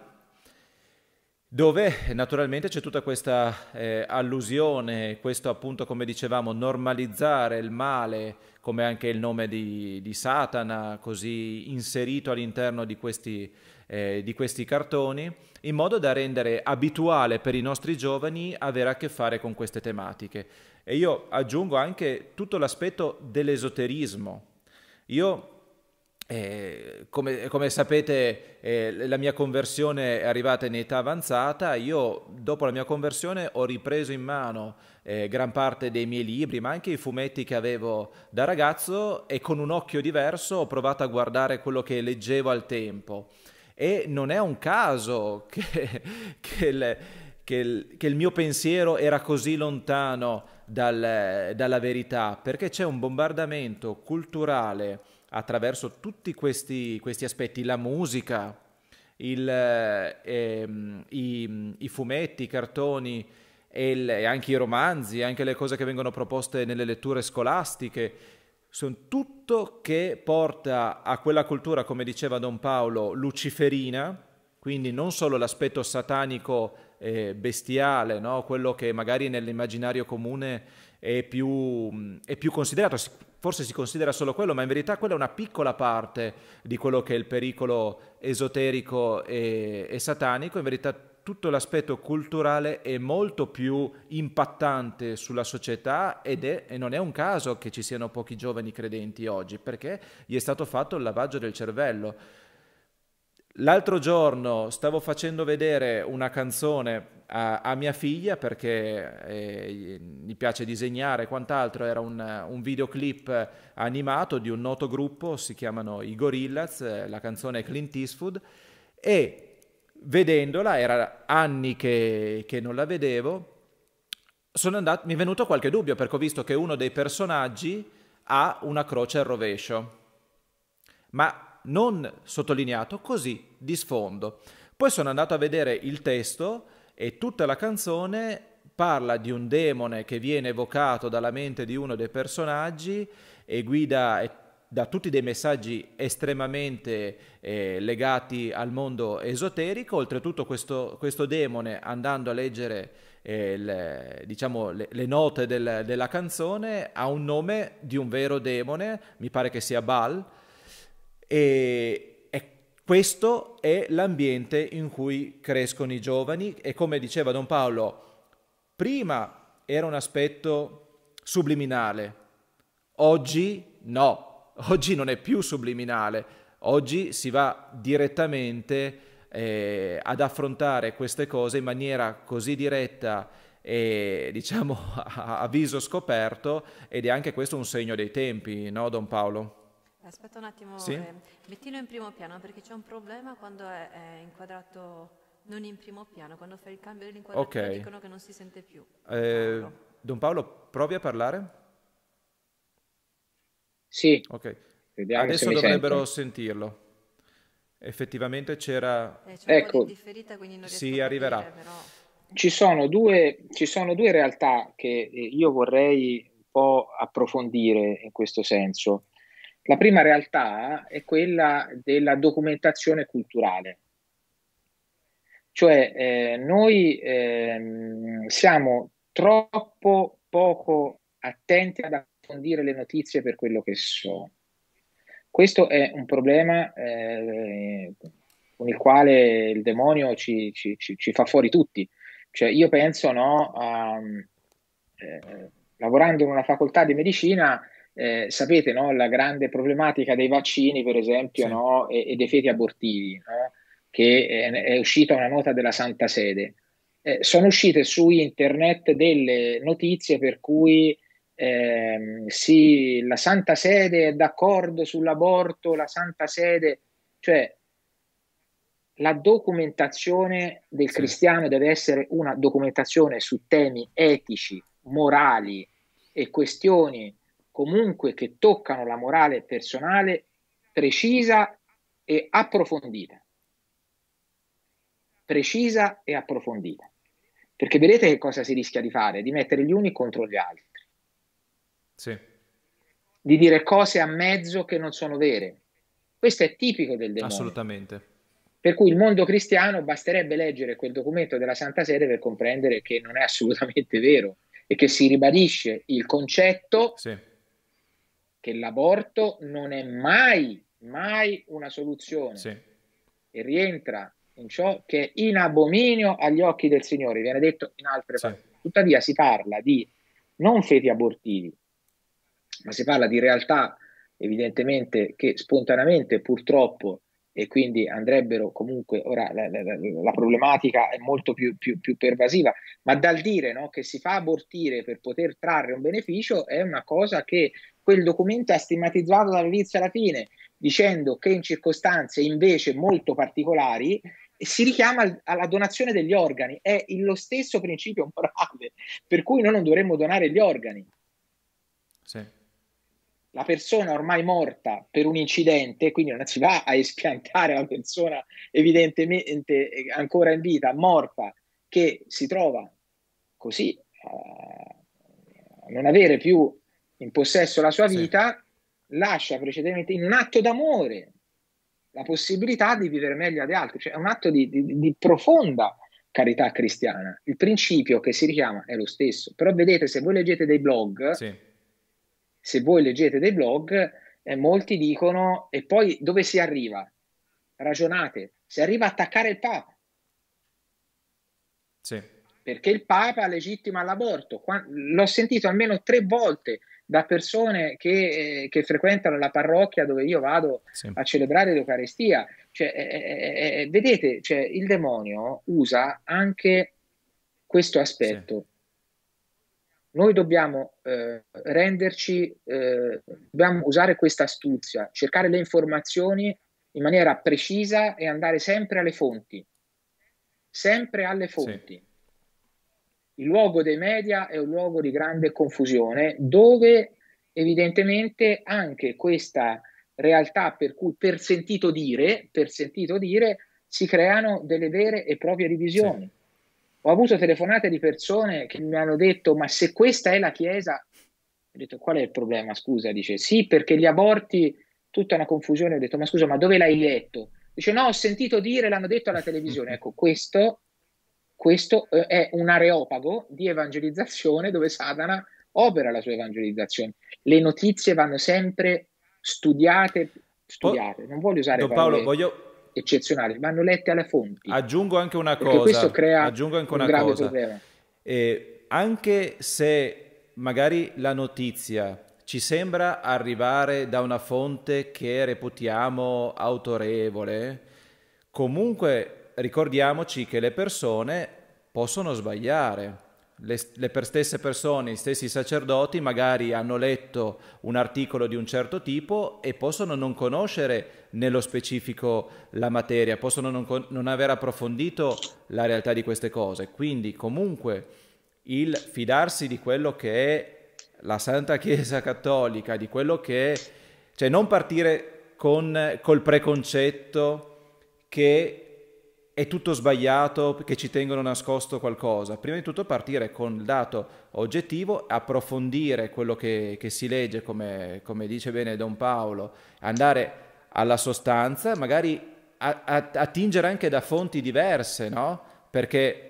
dove naturalmente c'è tutta questa eh, allusione, questo appunto come dicevamo normalizzare il male, come anche il nome di, di Satana, così inserito all'interno di questi, eh, di questi cartoni, in modo da rendere abituale per i nostri giovani avere a che fare con queste tematiche. E io aggiungo anche tutto l'aspetto dell'esoterismo. Io eh, come, come, sapete eh, la mia conversione è arrivata in età avanzata, io dopo la mia conversione ho ripreso in mano eh, gran parte dei miei libri, ma anche i fumetti che avevo da ragazzo e con un occhio diverso ho provato a guardare quello che leggevo al tempo. E non è un caso che, che, il, che, il, che il, mio pensiero era così lontano dal, dalla verità, perché c'è un bombardamento culturale attraverso tutti questi, questi aspetti, la musica, il, ehm, i, i, fumetti, i cartoni e, il, e anche i romanzi, anche le cose che vengono proposte nelle letture scolastiche, sono tutto che porta a quella cultura, come diceva Don Paolo, luciferina, quindi non solo l'aspetto satanico eh, bestiale, no? quello che magari nell'immaginario comune è più, mm, è più considerato, forse si considera solo quello, ma in verità quella è una piccola parte di quello che è il pericolo esoterico e, e, satanico, in verità tutto l'aspetto culturale è molto più impattante sulla società ed è, e non è un caso che ci siano pochi giovani credenti oggi, perché gli è stato fatto il lavaggio del cervello. L'altro giorno stavo facendo vedere una canzone a, a mia figlia perché eh, mi piace disegnare e quant'altro, era un, un, videoclip animato di un noto gruppo, si chiamano i Gorillaz, eh, la canzone è Clint Eastwood e vedendola, era anni che, che non la vedevo, andato, mi è venuto qualche dubbio perché ho visto che uno dei personaggi ha una croce al rovescio. Ma non sottolineato, così di sfondo. Poi sono andato a vedere il testo e tutta la canzone parla di un demone che viene evocato dalla mente di uno dei personaggi e guida e da tutti dei messaggi estremamente eh, legati al mondo esoterico. Oltretutto questo, questo demone, andando a leggere eh, le, diciamo, le, le, note del, della canzone, ha un nome di un vero demone, mi pare che sia Baal, e, e questo è l'ambiente in cui crescono i giovani e come diceva Don Paolo, prima era un aspetto subliminale, oggi no, oggi non è più subliminale, oggi si va direttamente eh, ad affrontare queste cose in maniera così diretta e diciamo a viso scoperto ed è anche questo un segno dei tempi, no Don Paolo? Aspetta un attimo, sì? eh, mettilo in primo piano perché c'è un problema quando è, è, inquadrato non in primo piano, quando fai il cambio dell'inquadratura okay. dicono che non si sente più. Eh, Paolo. Don Paolo, provi a parlare? Sì. Ok, Vediamo adesso dovrebbero sento. sentirlo. Effettivamente c'era... Eh, ecco, di differita, quindi non si arriverà. Dire, però... ci, sono due, ci sono due realtà che eh, io vorrei un po' approfondire in questo senso. La prima realtà è quella della documentazione culturale. Cioè eh, noi ehm, siamo troppo poco attenti ad approfondire le notizie per quello che sono. Questo è un problema eh, con il quale il demonio ci, ci, ci, ci, fa fuori tutti. Cioè, io penso, no, a, eh, lavorando in una facoltà di medicina, eh, sapete no, la grande problematica dei vaccini, per esempio, sì. no, e, e, dei feti abortivi, no? che è, è, uscita una nota della Santa Sede. Eh, sono uscite su internet delle notizie per cui eh, sì, la Santa Sede è d'accordo sull'aborto, la Santa Sede, cioè la documentazione del sì. cristiano deve essere una documentazione su temi etici, morali e questioni comunque che toccano la morale personale precisa e approfondita. Precisa e approfondita. Perché vedete che cosa si rischia di fare? Di mettere gli uni contro gli altri. Sì. Di dire cose a mezzo che non sono vere. Questo è tipico del demonio. Assolutamente. Per cui il mondo cristiano basterebbe leggere quel documento della Santa Sede per comprendere che non è assolutamente vero e che si ribadisce il concetto sì che l'aborto non è mai, mai una soluzione sì. e rientra in ciò che è in abominio agli occhi del Signore, viene detto in altre sì. parole. Tuttavia si parla di non feti abortivi, ma si parla di realtà evidentemente che spontaneamente purtroppo e quindi andrebbero comunque, ora la, la, la problematica è molto più, più, più pervasiva, ma dal dire no, che si fa abortire per poter trarre un beneficio è una cosa che quel documento ha stigmatizzato dall'inizio alla fine, dicendo che in circostanze invece molto particolari si richiama al, alla donazione degli organi, è lo stesso principio morale per cui noi non dovremmo donare gli organi la persona ormai morta per un incidente, quindi non si va a espiantare la persona evidentemente eh, ancora in vita, morta, che si trova così eh, a non avere più in possesso la sua vita, sì. lascia precedentemente in un atto d'amore la possibilità di vivere meglio ad altri, cioè è un atto di, di, di profonda carità cristiana. Il principio che si richiama è lo stesso, però vedete se voi leggete dei blog... Sì se voi leggete dei blog, eh, molti dicono, e poi dove si arriva? Ragionate, si arriva a attaccare il Papa. Sì. Perché il Papa legittima l'aborto. Quando, l'ho sentito almeno tre volte da persone che, eh, che, frequentano la parrocchia dove io vado sì. a celebrare l'Eucarestia. Cioè, eh, eh, vedete, cioè, il demonio usa anche questo aspetto. Sì. Noi dobbiamo eh, renderci, eh, dobbiamo usare questa astuzia, cercare le informazioni in maniera precisa e andare sempre alle fonti. Sempre alle fonti. Sì. Il luogo dei media è un luogo di grande confusione dove evidentemente anche questa realtà per cui per sentito dire, per sentito dire si creano delle vere e proprie divisioni. Sì. Ho avuto telefonate di persone che mi hanno detto: Ma se questa è la Chiesa, ho detto: Qual è il problema? Scusa, dice sì, perché gli aborti, tutta una confusione. Ho detto: Ma scusa, ma dove l'hai letto? Dice: No, ho sentito dire, l'hanno detto alla televisione. Ecco, questo, questo eh, è un areopago di evangelizzazione dove Satana opera la sua evangelizzazione. Le notizie vanno sempre studiate, studiate. Oh, non voglio usare Don Paolo, voglio eccezionali, vanno lette alle fonti. Aggiungo anche una cosa. Questo crea aggiungo anche una un grave cosa. problema. Eh, anche se magari la notizia ci sembra arrivare da una fonte che reputiamo autorevole, comunque ricordiamoci che le persone possono sbagliare. Le, le per stesse persone, gli stessi sacerdoti magari hanno letto un articolo di un certo tipo e possono non conoscere nello specifico la materia, possono non, non aver approfondito la realtà di queste cose. Quindi comunque il fidarsi di quello che è la Santa Chiesa Cattolica, di quello che è, cioè non partire con, col preconcetto che è tutto sbagliato, che ci tengono nascosto qualcosa. Prima di tutto partire con il dato oggettivo, approfondire quello che, che si legge, come, come dice bene Don Paolo, andare a alla sostanza, magari a, a, attingere anche da fonti diverse, no? Perché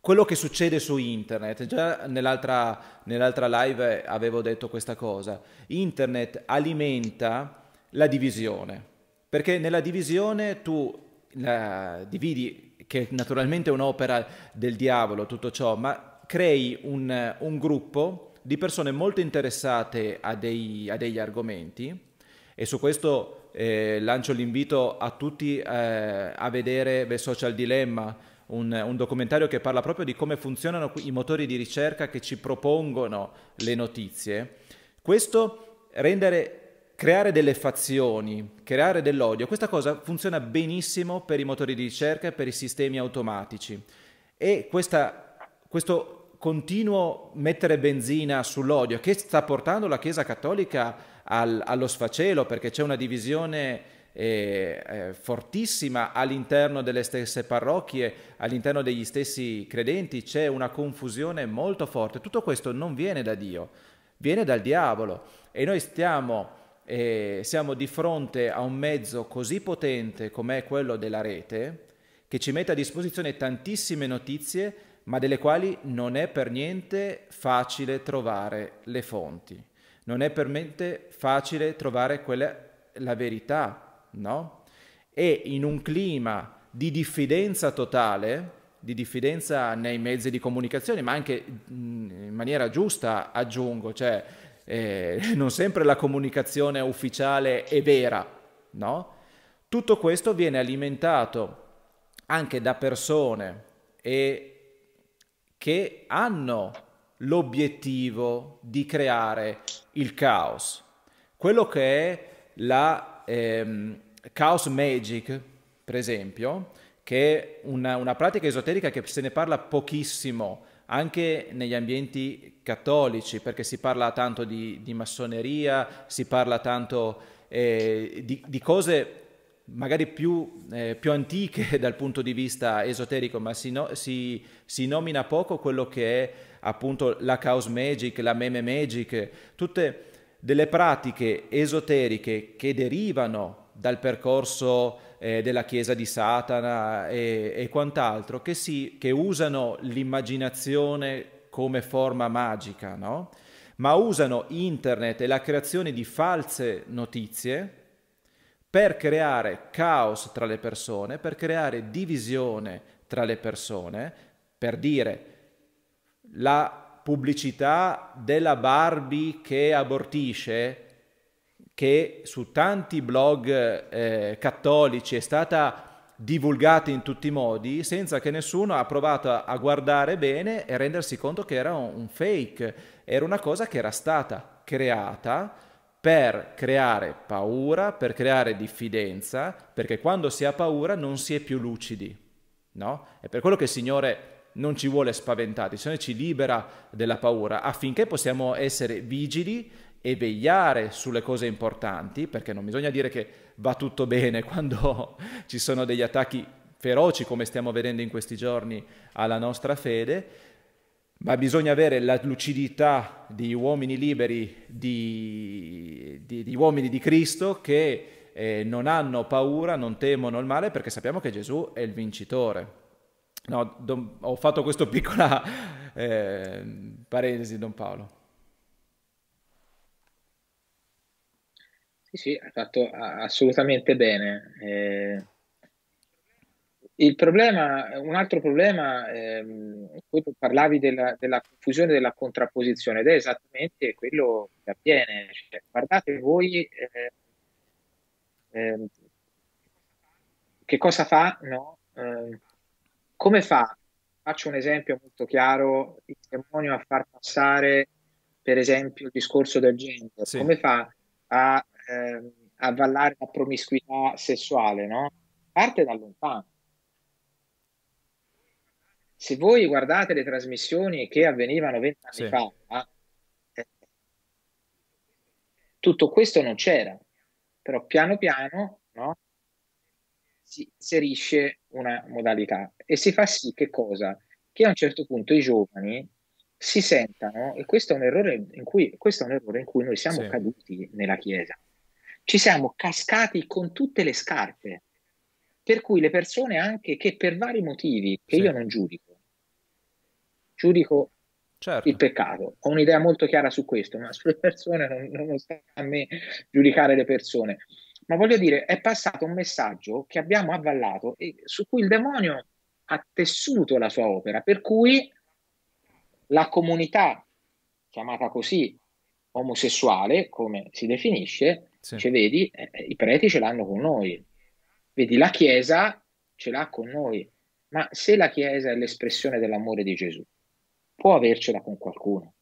quello che succede su internet, già nell'altra, nell'altra live avevo detto questa cosa, internet alimenta la divisione, perché nella divisione tu la dividi, che naturalmente è un'opera del diavolo tutto ciò, ma crei un, un gruppo di persone molto interessate a, dei, a degli argomenti, e su questo eh, lancio l'invito a tutti eh, a vedere The Social Dilemma, un, un, documentario che parla proprio di come funzionano i motori di ricerca che ci propongono le notizie. Questo rendere creare delle fazioni, creare dell'odio, questa cosa funziona benissimo per i motori di ricerca e per i sistemi automatici. E questa, questo continuo mettere benzina sull'odio che sta portando la Chiesa Cattolica al, allo sfacelo perché c'è una divisione eh, eh, fortissima all'interno delle stesse parrocchie, all'interno degli stessi credenti, c'è una confusione molto forte. Tutto questo non viene da Dio, viene dal diavolo e noi stiamo, eh, siamo di fronte a un mezzo così potente come è quello della rete, che ci mette a disposizione tantissime notizie, ma delle quali non è per niente facile trovare le fonti non è per mente facile trovare quella, la verità, no? E in un clima di diffidenza totale, di diffidenza nei mezzi di comunicazione, ma anche in maniera giusta, aggiungo, cioè eh, non sempre la comunicazione ufficiale è vera, no? Tutto questo viene alimentato anche da persone e che hanno l'obiettivo di creare il caos, quello che è la ehm, Chaos Magic, per esempio, che è una, una pratica esoterica che se ne parla pochissimo anche negli ambienti cattolici, perché si parla tanto di, di massoneria, si parla tanto eh, di, di, cose magari più, eh, più, antiche dal punto di vista esoterico, ma si, no, si, si nomina poco quello che è appunto la Chaos Magic, la Meme Magic, tutte delle pratiche esoteriche che derivano dal percorso eh, della Chiesa di Satana e, e quant'altro, che, si, che usano l'immaginazione come forma magica, no? ma usano internet e la creazione di false notizie per creare caos tra le persone, per creare divisione tra le persone, per dire la pubblicità della Barbie che abortisce, che su tanti blog eh, cattolici è stata divulgata in tutti i modi, senza che nessuno ha provato a guardare bene e rendersi conto che era un, un fake, era una cosa che era stata creata per creare paura, per creare diffidenza, perché quando si ha paura non si è più lucidi, no? È per quello che il Signore non ci vuole spaventati, se no ci libera dalla paura affinché possiamo essere vigili e vegliare sulle cose importanti, perché non bisogna dire che va tutto bene quando ci sono degli attacchi feroci come stiamo vedendo in questi giorni alla nostra fede, ma bisogna avere la lucidità di uomini liberi, di, di, di uomini di Cristo che eh, non hanno paura, non temono il male perché sappiamo che Gesù è il vincitore. No, Don, ho fatto questa piccola eh, parentesi, Don Paolo. Sì, sì, ha fatto assolutamente bene. Eh, il problema, un altro problema, ehm, parlavi della, della, confusione, della contrapposizione, ed è esattamente quello che avviene. Cioè, guardate voi eh, eh, che cosa fa no? eh, come fa, faccio un esempio molto chiaro, il demonio a far passare, per esempio, il discorso del genere? Sì. Come fa a ehm, avvallare la promiscuità sessuale? No? Parte da lontano. Se voi guardate le trasmissioni che avvenivano vent'anni sì. fa, eh, tutto questo non c'era, però piano piano no? si inserisce una modalità e si fa sì che cosa? Che a un certo punto i giovani si sentano, e questo è un errore in cui, errore in cui noi siamo sì. caduti nella Chiesa, ci siamo cascati con tutte le scarpe, per cui le persone anche che per vari motivi, che sì. io non giudico, giudico certo. il peccato, ho un'idea molto chiara su questo, ma sulle persone non, non sta a me giudicare le persone, ma voglio dire, è passato un messaggio che abbiamo avvallato e su cui il demonio ha tessuto la sua opera, per cui la comunità, chiamata così, omosessuale, come si definisce, sì. cioè, vedi, eh, eh i preti ce l'hanno con noi, vedi, la Chiesa ce l'ha con noi, ma se la Chiesa è l'espressione dell'amore di Gesù, può avercela con qualcuno.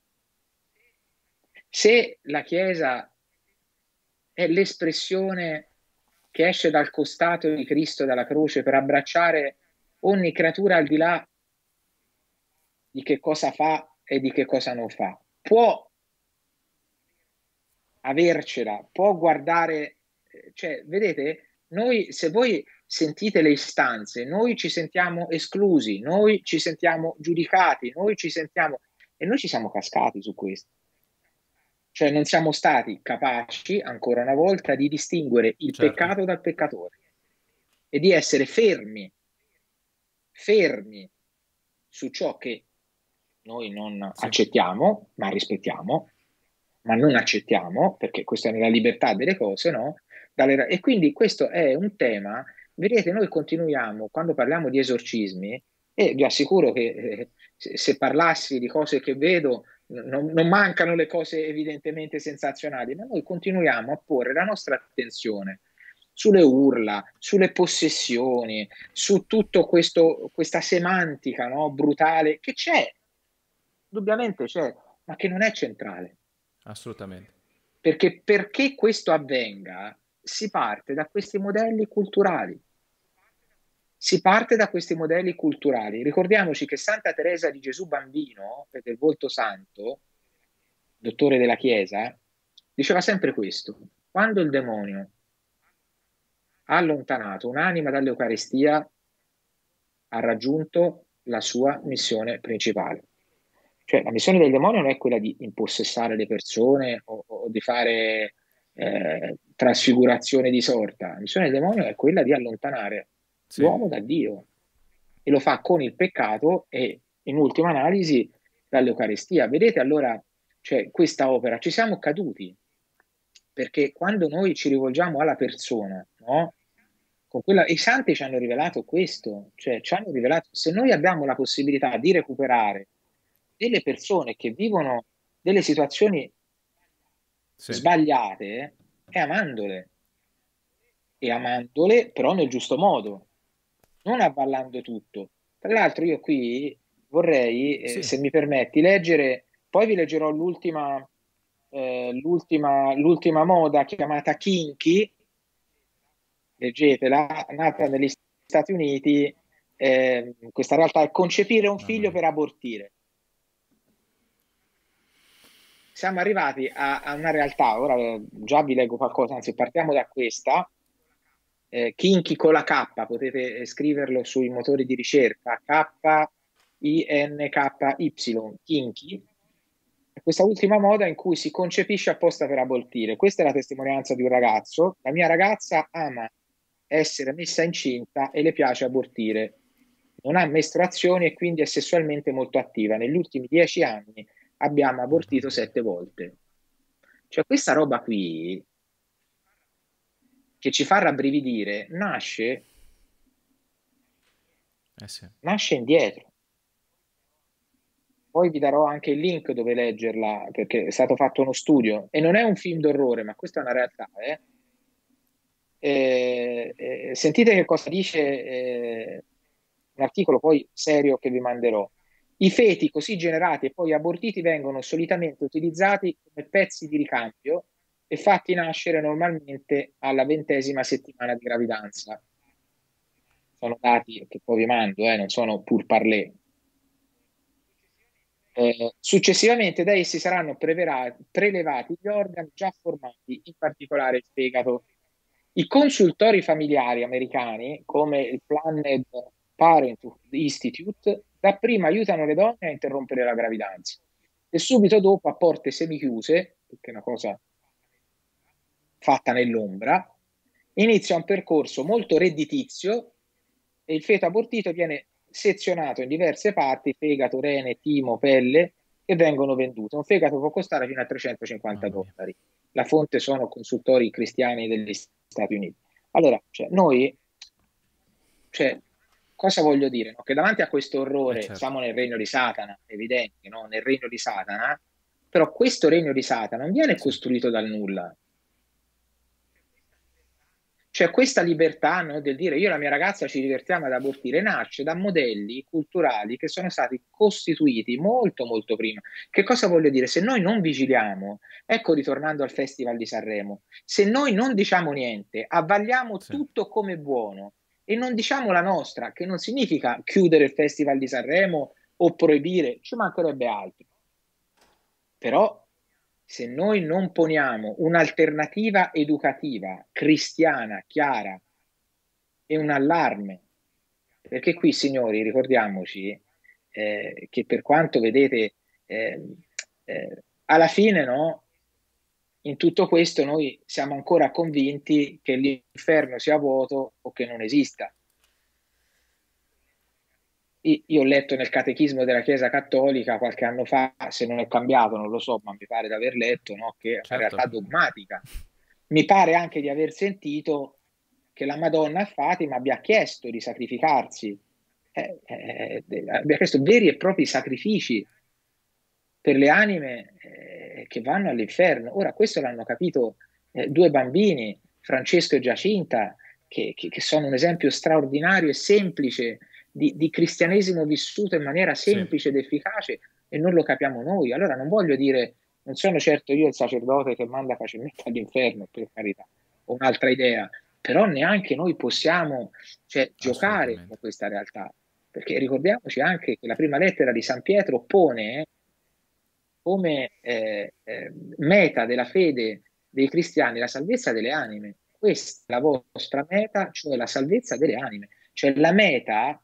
Se la Chiesa è l'espressione che esce dal costato di Cristo dalla croce per abbracciare ogni creatura al di là di che cosa fa e di che cosa non fa. Può avercela, può guardare, eh, cioè, vedete, noi se voi sentite le istanze, noi ci sentiamo esclusi, noi ci sentiamo giudicati, noi ci sentiamo e noi ci siamo cascati su questo. Cioè non siamo stati capaci, ancora una volta, di distinguere il certo. peccato dal peccatore e di essere fermi, fermi su ciò che noi non sì. accettiamo, ma rispettiamo, ma non accettiamo, perché questa è la libertà delle cose, no? Dalle... E quindi questo è un tema, vedete, noi continuiamo, quando parliamo di esorcismi, e vi assicuro che eh, se parlassi di cose che vedo, non, non mancano le cose evidentemente sensazionali, ma noi continuiamo a porre la nostra attenzione sulle urla, sulle possessioni, su tutta questa semantica no, brutale che c'è, indubbiamente c'è, ma che non è centrale. Assolutamente. Perché perché questo avvenga si parte da questi modelli culturali si parte da questi modelli culturali. Ricordiamoci che Santa Teresa di Gesù Bambino, del volto santo, dottore della Chiesa, diceva sempre questo. Quando il demonio ha allontanato un'anima dall'Eucaristia, ha raggiunto la sua missione principale. Cioè la missione del demonio non è quella di impossessare le persone o, o di fare eh, trasfigurazione di sorta. La missione del demonio è quella di allontanare sì. l'uomo da Dio e lo fa con il peccato e in ultima analisi dall'Eucaristia. Vedete allora cioè, questa opera, ci siamo caduti perché quando noi ci rivolgiamo alla persona, no? Quella, I santi ci hanno rivelato questo, cioè ci hanno rivelato se noi abbiamo la possibilità di recuperare delle persone che vivono delle situazioni sì. sbagliate, eh, è amandole, e amandole però nel giusto modo, non avvallando tutto. Tra l'altro io qui vorrei, eh, sì. se mi permetti, leggere, poi vi leggerò l'ultima, eh, l'ultima, l'ultima moda chiamata Kinky, leggetela, nata negli Stati Uniti, eh, questa realtà è concepire un ah, figlio per abortire. Siamo arrivati a, a una realtà, ora eh, già vi leggo qualcosa, anzi partiamo da questa, eh, Kinky con la K, potete eh, scriverlo sui motori di ricerca, K-I-N-K-Y, Kinky, questa ultima moda in cui si concepisce apposta per abortire. Questa è la testimonianza di un ragazzo. La mia ragazza ama essere messa incinta e le piace abortire. Non ha mestruazioni e quindi è sessualmente molto attiva. Negli ultimi dieci anni abbiamo abortito sette volte. Cioè questa roba qui che ci fa rabbrividire nasce, eh sì. nasce indietro. Poi vi darò anche il link dove leggerla perché è stato fatto uno studio e non è un film d'orrore, ma questa è una realtà. Eh? Eh, eh, sentite che cosa dice eh, un articolo poi serio che vi manderò. I feti così generati e poi abortiti vengono solitamente utilizzati come pezzi di ricambio e fatti nascere normalmente alla ventesima settimana di gravidanza. Sono dati che poi vi mando, eh, non sono pur parlé. Eh, successivamente da essi saranno prelevati gli organi già formati, in particolare il fegato. I consultori familiari americani, come il Planned Parenthood Institute, dapprima aiutano le donne a interrompere la gravidanza e subito dopo a porte semichiuse, perché è una cosa fatta nell'ombra, inizia un percorso molto redditizio e il feto abortito viene sezionato in diverse parti, fegato, rene, timo, pelle, che vengono vendute. Un fegato può costare fino a 350 dollari. La fonte sono consultori cristiani degli Stati Uniti. Allora, cioè, noi, cioè, cosa voglio dire? No? Che davanti a questo orrore, eh, certo. siamo nel regno di Satana, evidente, no? nel regno di Satana, però questo regno di Satana non viene costruito dal nulla, cioè questa libertà no, del dire io e la mia ragazza ci divertiamo ad abortire nasce da modelli culturali che sono stati costituiti molto molto prima. Che cosa voglio dire? Se noi non vigiliamo, ecco ritornando al Festival di Sanremo, se noi non diciamo niente, avvaliamo sì. tutto come buono e non diciamo la nostra, che non significa chiudere il Festival di Sanremo o proibire, ci mancherebbe altro. Però se noi non poniamo un'alternativa educativa cristiana, chiara, e un allarme, perché qui signori ricordiamoci eh, che per quanto vedete, eh, eh, alla fine no, in tutto questo noi siamo ancora convinti che l'inferno sia vuoto o che non esista io ho letto nel catechismo della Chiesa Cattolica qualche anno fa, se non è cambiato, non lo so, ma mi pare di aver letto, no? che certo. è una realtà dogmatica. Mi pare anche di aver sentito che la Madonna a Fatima abbia chiesto di sacrificarsi, eh, eh, eh, abbia chiesto veri e propri sacrifici per le anime eh, che vanno all'inferno. Ora, questo l'hanno capito eh, due bambini, Francesco e Giacinta, che, che, che sono un esempio straordinario e semplice di, di cristianesimo vissuto in maniera semplice sì. ed efficace e non lo capiamo noi. Allora non voglio dire, non sono certo io il sacerdote che manda facilmente all'inferno, per carità, ho un'altra idea, però neanche noi possiamo cioè, giocare con questa realtà, perché ricordiamoci anche che la prima lettera di San Pietro pone eh, come eh, eh, meta della fede dei cristiani la salvezza delle anime. Questa è la vostra meta, cioè la salvezza delle anime. Cioè la meta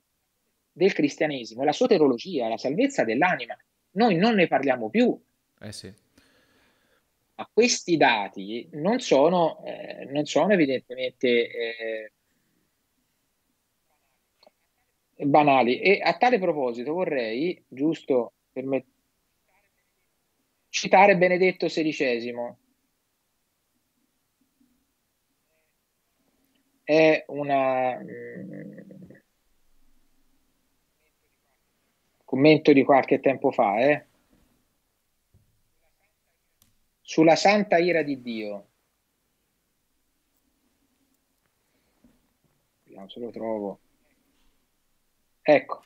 del cristianesimo, la soterologia, la salvezza dell'anima. Noi non ne parliamo più. Eh sì. Ma questi dati non sono, eh, non sono evidentemente eh, banali. E a tale proposito vorrei, giusto per me, citare Benedetto XVI. È una, mm, commento di qualche tempo fa, eh? sulla santa ira di Dio. Vediamo se lo trovo. Ecco.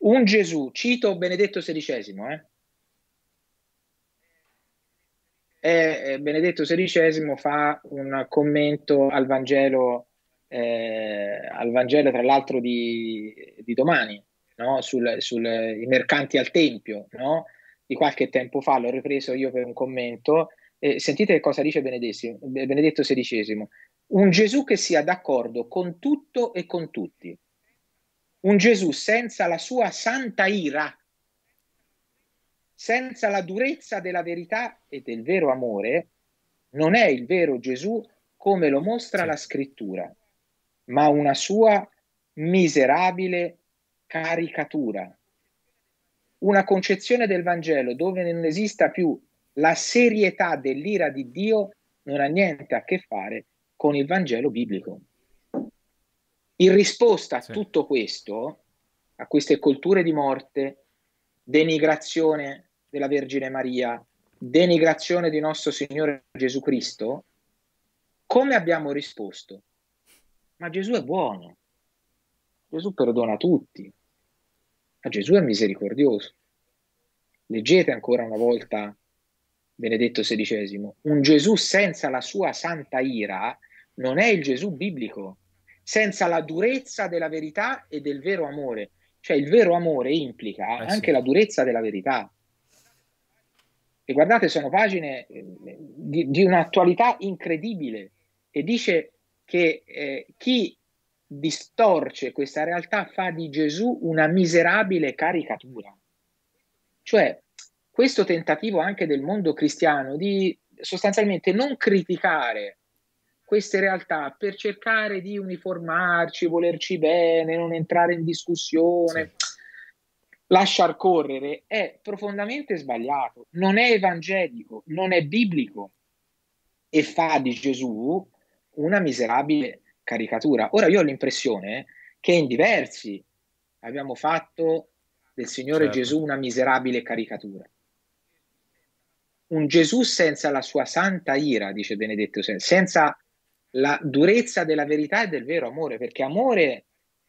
Un Gesù, cito Benedetto XVI, eh. Eh, eh? Benedetto XVI fa un commento al Vangelo eh, al Vangelo, tra l'altro, di, di domani, no? sui mercanti al Tempio, no? di qualche tempo fa, l'ho ripreso io per un commento. Eh, sentite cosa dice Benedetto XVI. Un Gesù che sia d'accordo con tutto e con tutti. Un Gesù senza la sua santa ira, senza la durezza della verità e del vero amore, non è il vero Gesù come lo mostra la scrittura ma una sua miserabile caricatura. Una concezione del Vangelo dove non esista più la serietà dell'ira di Dio non ha niente a che fare con il Vangelo biblico. In risposta a sì. tutto questo, a queste colture di morte, denigrazione della Vergine Maria, denigrazione di nostro Signore Gesù Cristo, come abbiamo risposto? Ma Gesù è buono. Gesù perdona tutti. Ma Gesù è misericordioso. Leggete ancora una volta Benedetto XVI. Un Gesù senza la sua santa ira non è il Gesù biblico, senza la durezza della verità e del vero amore. Cioè il vero amore implica eh anche la durezza della verità. E guardate, sono pagine eh, di, di un'attualità incredibile. E dice che eh, chi distorce questa realtà fa di Gesù una miserabile caricatura. Cioè, questo tentativo anche del mondo cristiano di sostanzialmente non criticare queste realtà per cercare di uniformarci, volerci bene, non entrare in discussione, sì. lasciar correre, è profondamente sbagliato, non è evangelico, non è biblico e fa di Gesù una miserabile caricatura. Ora io ho l'impressione che in diversi abbiamo fatto del Signore certo. Gesù una miserabile caricatura. Un Gesù senza la sua santa ira, dice Benedetto, senza la durezza della verità e del vero amore, perché amore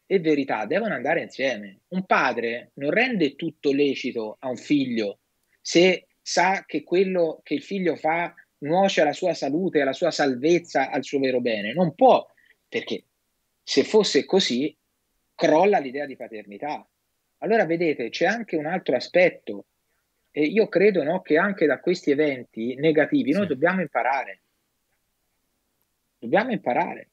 e verità devono andare insieme. Un padre non rende tutto lecito a un figlio se sa che quello che il figlio fa nuoce alla sua salute, alla sua salvezza, al suo vero bene. Non può, perché se fosse così, crolla l'idea di paternità. Allora vedete, c'è anche un altro aspetto. E io credo no, che anche da questi eventi negativi sì. noi dobbiamo imparare. Dobbiamo imparare.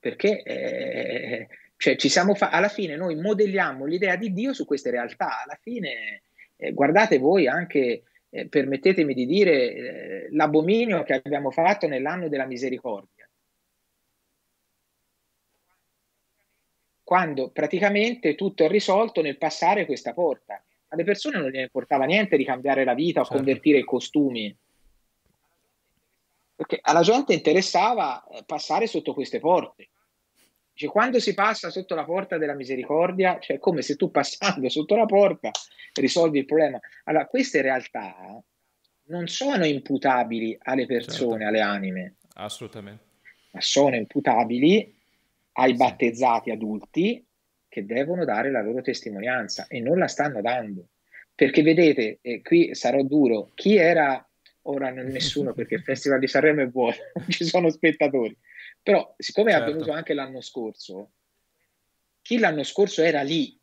Perché eh, cioè, ci siamo fa- alla fine noi modelliamo l'idea di Dio su queste realtà. Alla fine, eh, guardate voi anche eh, permettetemi di dire, eh, l'abominio che abbiamo fatto nell'anno della misericordia. Quando praticamente tutto è risolto nel passare questa porta. Alle persone non gli importava niente di cambiare la vita o certo. convertire i costumi. Perché alla gente interessava eh, passare sotto queste porte. Dice, quando si passa sotto la porta della misericordia, cioè come se tu passando sotto la porta risolvi il problema. Allora, queste realtà non sono imputabili alle certo. persone, certo. alle anime. Assolutamente. Ma sono imputabili ai sì. battezzati adulti che devono dare la loro testimonianza e non la stanno dando. Perché vedete, eh, qui sarò duro, chi era, ora non nessuno perché il Festival di Sanremo è buono, ci sono spettatori, però siccome certo. è avvenuto anche l'anno scorso, chi l'anno scorso era lì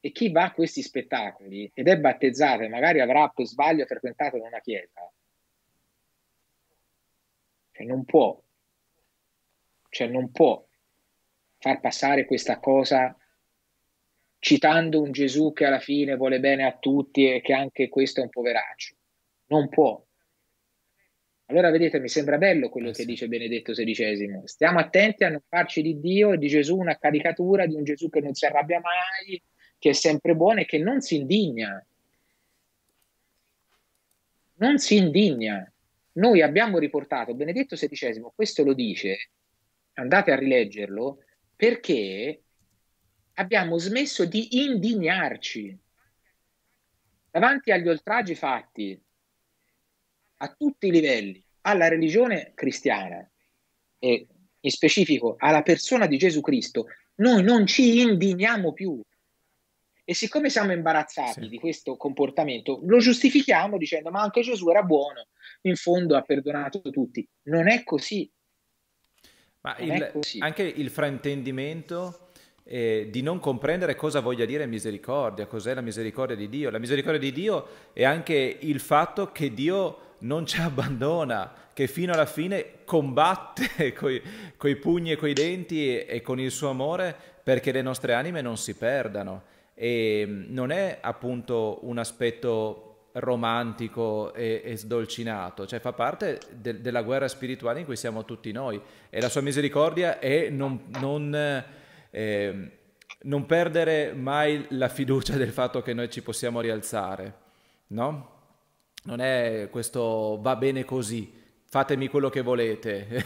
e chi va a questi spettacoli ed è battezzato e magari avrà per sbaglio frequentato una chiesa, cioè non può, cioè non può far passare questa cosa citando un Gesù che alla fine vuole bene a tutti e che anche questo è un poveraccio. Non può. Allora vedete, mi sembra bello quello eh, che dice Benedetto XVI. Stiamo attenti a non farci di Dio e di Gesù una caricatura di un Gesù che non si arrabbia mai, che è sempre buono e che non si indigna. Non si indigna. Noi abbiamo riportato, Benedetto XVI questo lo dice, andate a rileggerlo, perché abbiamo smesso di indignarci davanti agli oltraggi fatti a tutti i livelli alla religione cristiana e in specifico alla persona di Gesù Cristo, noi non ci indigniamo più. E siccome siamo imbarazzati sì. di questo comportamento, lo giustifichiamo dicendo ma anche Gesù era buono, in fondo ha perdonato tutti. Non è così. Ma il, è così. anche il fraintendimento eh, di non comprendere cosa voglia dire misericordia, cos'è la misericordia di Dio. La misericordia di Dio è anche il fatto che Dio non ci abbandona, che fino alla fine combatte coi, coi pugni e coi denti e, e con il suo amore perché le nostre anime non si perdano. E mm, non è appunto un aspetto romantico e, e, sdolcinato, cioè fa parte de, della guerra spirituale in cui siamo tutti noi e la sua misericordia è non, non, eh, non perdere mai la fiducia del fatto che noi ci possiamo rialzare, no? non è questo va bene così, fatemi quello che volete,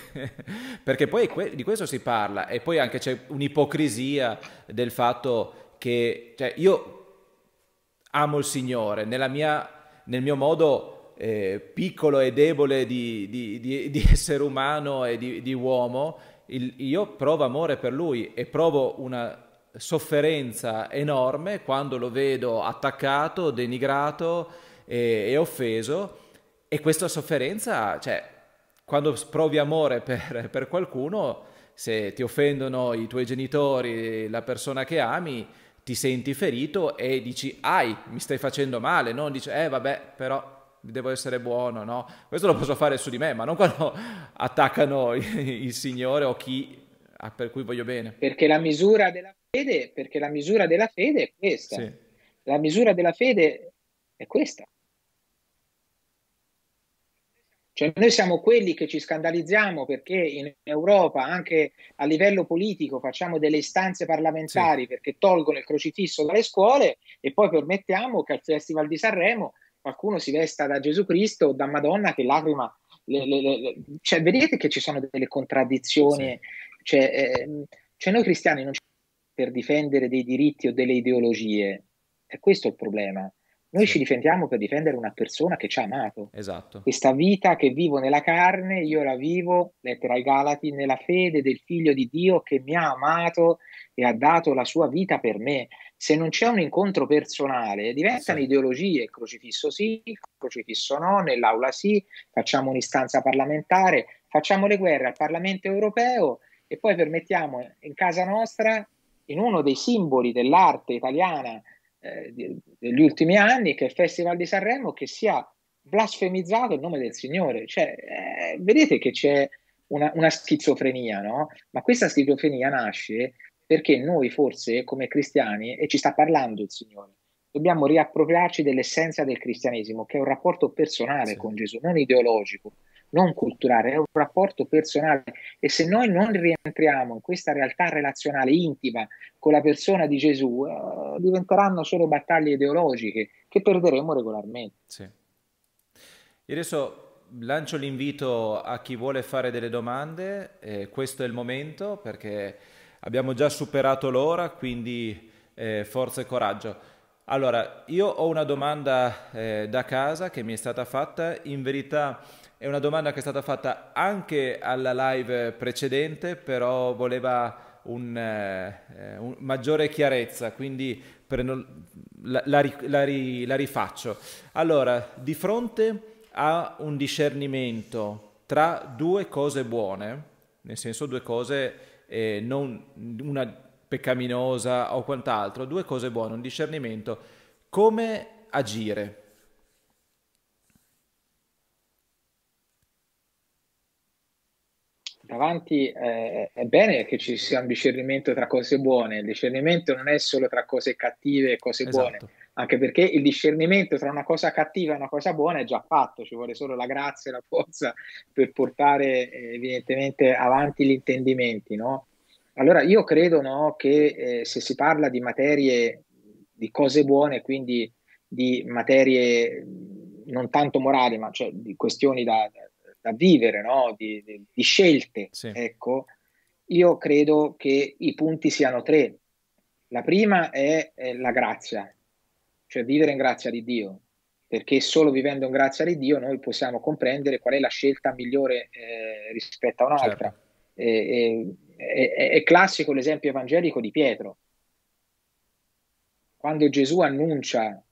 perché poi que- di questo si parla e poi anche c'è un'ipocrisia del fatto che cioè, io amo il Signore, mia, nel mio modo eh, piccolo e debole di, di, di, di, essere umano e di, uomo, il, io provo amore per Lui e provo una sofferenza enorme quando lo vedo attaccato, denigrato, e, e offeso e questa sofferenza, cioè, quando provi amore per, per qualcuno, se ti offendono i tuoi genitori, la persona che ami, ti senti ferito e dici ai, mi stai facendo male, non dici eh vabbè però devo essere buono, no? Questo lo posso fare su di me, ma non quando attaccano il Signore o chi per cui voglio bene. Perché la misura della fede, perché la misura della fede è questa. Sì. La misura della fede è questa. Cioè noi siamo quelli che ci scandalizziamo perché in Europa, anche a livello politico, facciamo delle istanze parlamentari sì. perché tolgono il crocifisso dalle scuole e poi permettiamo che al Festival di Sanremo qualcuno si vesta da Gesù Cristo o da Madonna che lacrima. Le, le, le, cioè, vedete che ci sono delle contraddizioni. Sì. Cioè, eh, cioè, noi cristiani non ci siamo per difendere dei diritti o delle ideologie. E questo è il problema. Noi sì. ci difendiamo per difendere una persona che ci ha amato. Esatto. Questa vita che vivo nella carne, io la vivo, lettera ai Galati, nella fede del figlio di Dio che mi ha amato e ha dato la sua vita per me. Se non c'è un incontro personale, diventano sì. ideologie, crocifisso sì, crocifisso no, nell'aula sì, facciamo un'istanza parlamentare, facciamo le guerre al Parlamento europeo e poi permettiamo in casa nostra, in uno dei simboli dell'arte italiana, eh, degli ultimi anni che il Festival di Sanremo che sia blasfemizzato il nome del Signore. Cioè, eh, vedete che c'è una, una, schizofrenia, no? Ma questa schizofrenia nasce perché noi forse come cristiani, e ci sta parlando il Signore, dobbiamo riappropriarci dell'essenza del cristianesimo, che è un rapporto personale sì. con Gesù, non ideologico non culturale, è un rapporto personale e se noi non rientriamo in questa realtà relazionale intima con la persona di Gesù, eh, diventeranno solo battaglie ideologiche che perderemo regolarmente. Sì. E adesso lancio l'invito a chi vuole fare delle domande, eh, questo è il momento perché abbiamo già superato l'ora, quindi eh, forza e coraggio. Allora, io ho una domanda eh, da casa che mi è stata fatta, in verità è una domanda che è stata fatta anche alla live precedente, però voleva un, eh, un maggiore chiarezza, quindi prendo, la, la, la, la rifaccio. Allora, di fronte a un discernimento tra due cose buone, nel senso due cose eh, non una peccaminosa o quant'altro, due cose buone, un discernimento, come agire? avanti eh, è bene che ci sia un discernimento tra cose buone, il discernimento non è solo tra cose cattive e cose esatto. buone, anche perché il discernimento tra una cosa cattiva e una cosa buona è già fatto, ci vuole solo la grazia e la forza per portare eh, evidentemente avanti gli intendimenti. No? Allora io credo no, che eh, se si parla di materie, di cose buone, quindi di materie non tanto morali, ma cioè di questioni da, da vivere, no? di, di, di, scelte. Sì. Ecco, io credo che i punti siano tre. La prima è, è la grazia, cioè vivere in grazia di Dio, perché solo vivendo in grazia di Dio noi possiamo comprendere qual è la scelta migliore eh, rispetto a un'altra. Certo. È, è, è classico l'esempio evangelico di Pietro. Quando Gesù annuncia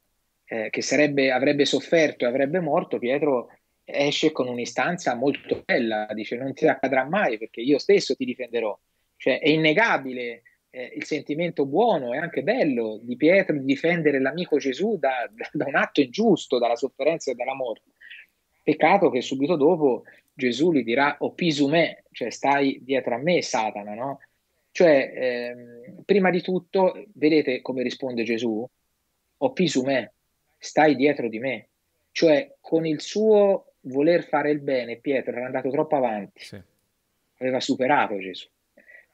eh, che sarebbe, avrebbe sofferto e avrebbe morto, Pietro esce con un'istanza molto bella, dice non ti accadrà mai perché io stesso ti difenderò. Cioè è innegabile eh, il sentimento buono e anche bello di Pietro di difendere l'amico Gesù da, da un atto ingiusto, dalla sofferenza e dalla morte. Peccato che subito dopo Gesù gli dirà opisu oh, me, cioè stai dietro a me Satana, no? Cioè, ehm, prima di tutto, vedete come risponde Gesù? Opisu oh, me, stai dietro di me. Cioè, con il suo voler fare il bene, Pietro era andato troppo avanti, sì. aveva superato Gesù.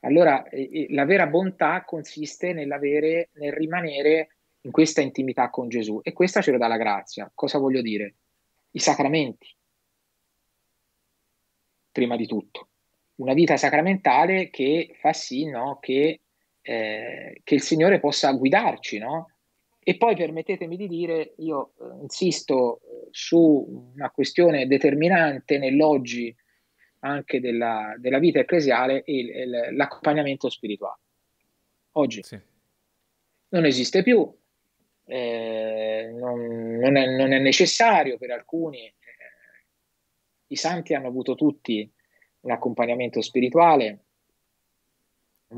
Allora eh, la vera bontà consiste nell'avere, nel rimanere in questa intimità con Gesù e questa ce lo dà la grazia. Cosa voglio dire? I sacramenti, prima di tutto. Una vita sacramentale che fa sì no, che, eh, che, il Signore possa guidarci, no? E poi permettetemi di dire, io eh, insisto eh, su una questione determinante nell'oggi anche della, della vita ecclesiale il, il, l'accompagnamento spirituale. Oggi sì. non esiste più, eh, non, non, è, non, è, necessario per alcuni. Eh, I santi hanno avuto tutti un accompagnamento spirituale,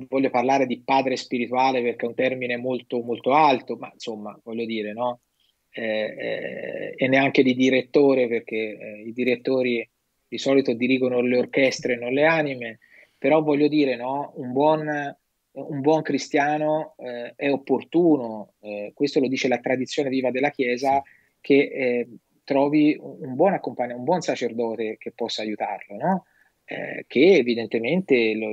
voglio parlare di padre spirituale perché è un termine molto, molto alto, ma insomma, voglio dire, no? Eh, eh, e neanche di direttore perché eh, i direttori di solito dirigono le orchestre, e non le anime, però voglio dire, no? Un buon, un buon cristiano eh, è opportuno, eh, questo lo dice la tradizione viva della Chiesa, che eh, trovi un buon accompagnamento, un buon sacerdote che possa aiutarlo, no? che evidentemente lo,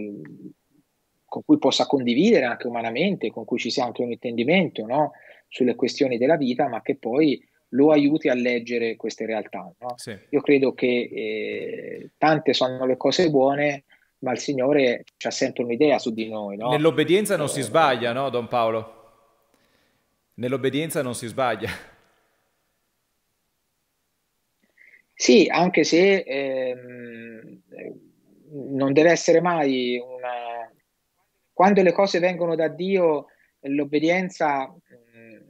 con cui possa condividere anche umanamente, con cui ci sia anche un intendimento no? sulle questioni della vita, ma che poi lo aiuti a leggere queste realtà. No? Sì. Io credo che eh, tante sono le cose buone, ma il Signore ci ha sempre un'idea su di noi. No? Nell'obbedienza non eh, si sbaglia, no, Don Paolo? Nell'obbedienza non si sbaglia. Sì, anche se ehm, non deve essere mai una, quando le cose vengono da Dio, l'obbedienza, eh,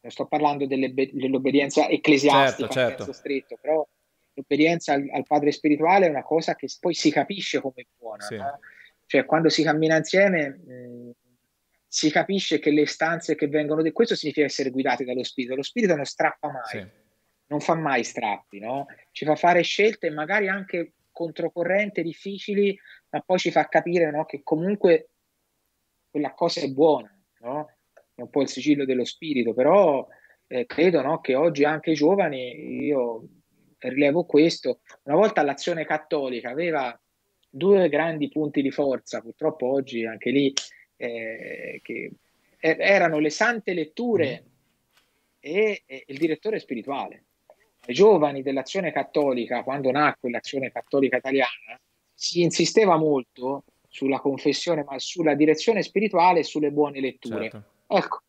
non sto parlando dell'obbedienza ecclesiastica, certo, certo. stretto, però l'obbedienza al, al, Padre spirituale è una cosa che poi si capisce come buona. Sì. No? Cioè, quando si cammina insieme, mh, eh, si capisce che le istanze che vengono da questo significa essere guidati dallo Spirito. Lo Spirito non strappa mai, sì. non fa mai strappi, no? ci fa fare scelte magari anche controcorrente, difficili, ma poi ci fa capire no? che comunque quella cosa è buona, no? È un po' il sigillo dello spirito, però eh, credo no, che oggi anche i giovani, io rilevo questo, una volta l'azione cattolica aveva due grandi punti di forza, purtroppo oggi anche lì, eh, che erano le sante letture mm-hmm. e, e il direttore spirituale. Ai giovani dell'azione cattolica, quando nacque l'azione cattolica italiana, si insisteva molto sulla confessione, ma sulla direzione spirituale e sulle buone letture. Certo. Ecco,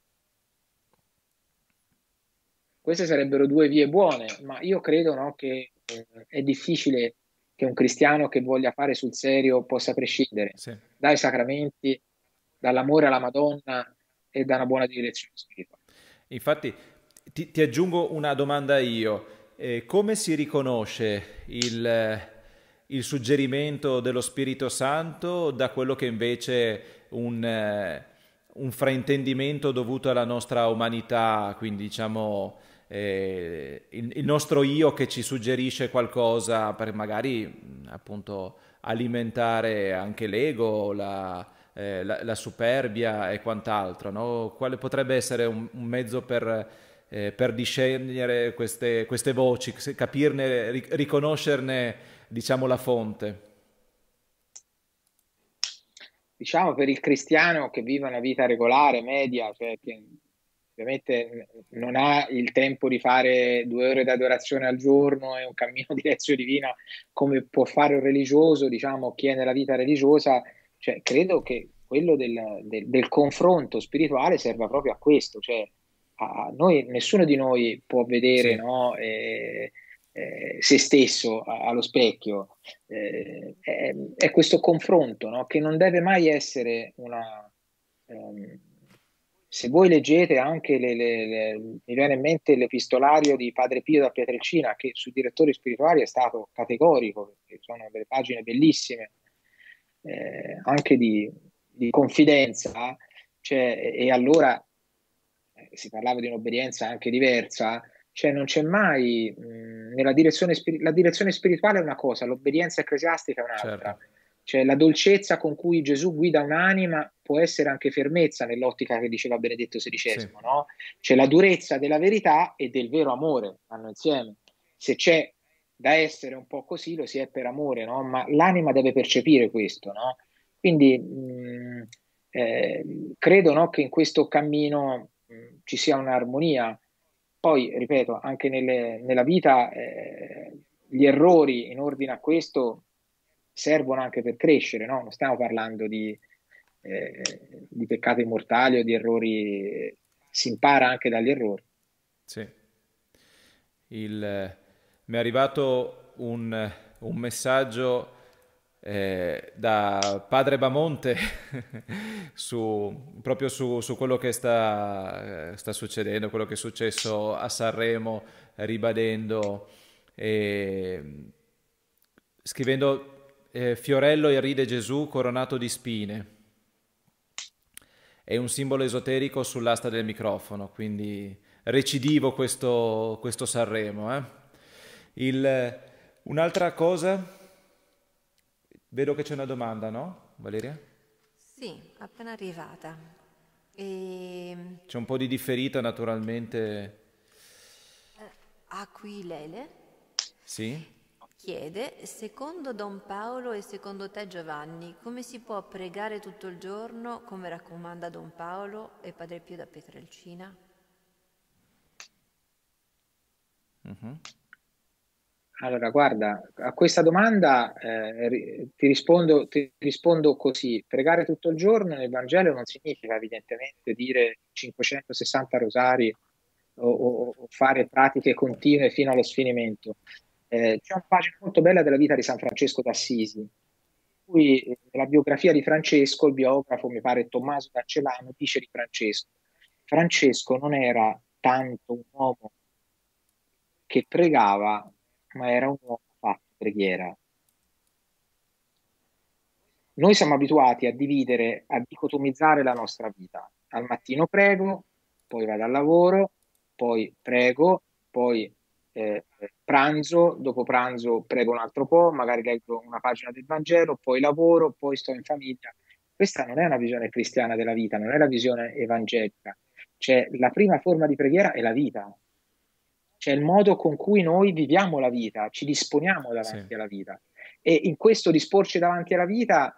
queste sarebbero due vie buone, ma io credo no, che eh, è difficile che un cristiano che voglia fare sul serio possa prescindere sì. dai sacramenti, dall'amore alla Madonna e da una buona direzione spirituale. Infatti, ti, ti aggiungo una domanda io. Eh, come si riconosce il il suggerimento dello Spirito Santo da quello che invece un, eh, un fraintendimento dovuto alla nostra umanità, quindi diciamo eh, il, il, nostro io che ci suggerisce qualcosa per magari appunto alimentare anche l'ego, la, eh, la, la superbia e quant'altro. No? Quale potrebbe essere un, un mezzo per, eh, per discernere queste, queste voci, capirne, riconoscerne diciamo, la fonte? Diciamo per il cristiano che vive una vita regolare, media, cioè che ovviamente non ha il tempo di fare due ore di adorazione al giorno e un cammino di lezione divina come può fare un religioso, diciamo chi è nella vita religiosa, cioè, credo che quello del, del, del, confronto spirituale serva proprio a questo, cioè a noi, nessuno di noi può vedere sì. no, eh, eh, se stesso allo specchio. Eh, è, è, questo confronto no? che non deve mai essere una... Ehm, se voi leggete anche, le, le, le, mi viene in mente l'epistolario di Padre Pio da Pietrelcina, che sui direttori spirituali è stato categorico, perché sono delle pagine bellissime, eh, anche di, di confidenza, cioè, e allora eh, si parlava di un'obbedienza anche diversa, cioè non c'è mai mh, nella direzione, la direzione spirituale è una cosa, l'obbedienza ecclesiastica è un'altra. Certo. Cioè la dolcezza con cui Gesù guida un'anima può essere anche fermezza nell'ottica che diceva Benedetto XVI, sì. no? Cioè la durezza della verità e del vero amore vanno insieme. Se c'è da essere un po' così, lo si è per amore, no? Ma l'anima deve percepire questo, no? Quindi mh, eh, credo no, che in questo cammino mh, ci sia un'armonia poi, ripeto, anche nelle, nella vita eh, gli errori in ordine a questo servono anche per crescere, no? non stiamo parlando di, eh, di peccati mortali o di errori, eh, si impara anche dagli errori. Sì. Il, eh, mi è arrivato un, un messaggio eh, da Padre Bamonte su, proprio su, su, quello che sta, eh, sta, succedendo, quello che è successo a Sanremo, ribadendo, eh, scrivendo eh, Fiorello ride Gesù coronato di spine. È un simbolo esoterico sull'asta del microfono, quindi recidivo questo, questo Sanremo. Eh. Il, un'altra cosa Vedo che c'è una domanda, no, Valeria? Sì, appena arrivata. E... Ehm, c'è un po' di differita naturalmente. Eh, Aquilele sì? chiede, secondo Don Paolo e secondo te Giovanni, come si può pregare tutto il giorno come raccomanda Don Paolo e Padre Pio da Petrelcina? mm uh allora, guarda, a questa domanda eh, ti, rispondo, ti, rispondo, così. Pregare tutto il giorno nel Vangelo non significa evidentemente dire 560 rosari o, o, o fare pratiche continue fino allo sfinimento. Eh, c'è una pagina molto bella della vita di San Francesco d'Assisi, cui nella eh, biografia di Francesco, il biografo, mi pare Tommaso Cancelano, dice di Francesco, Francesco non era tanto un uomo che pregava ma era un uomo fatto preghiera. Noi siamo abituati a dividere, a dicotomizzare la nostra vita. Al mattino prego, poi vado al lavoro, poi prego, poi eh, pranzo, dopo pranzo prego un altro po', magari leggo una pagina del Vangelo, poi lavoro, poi sto in famiglia. Questa non è una visione cristiana della vita, non è la visione evangelica. Cioè, la prima forma di preghiera è la vita, cioè il modo con cui noi viviamo la vita, ci disponiamo davanti sì. alla vita. E in questo disporci davanti alla vita,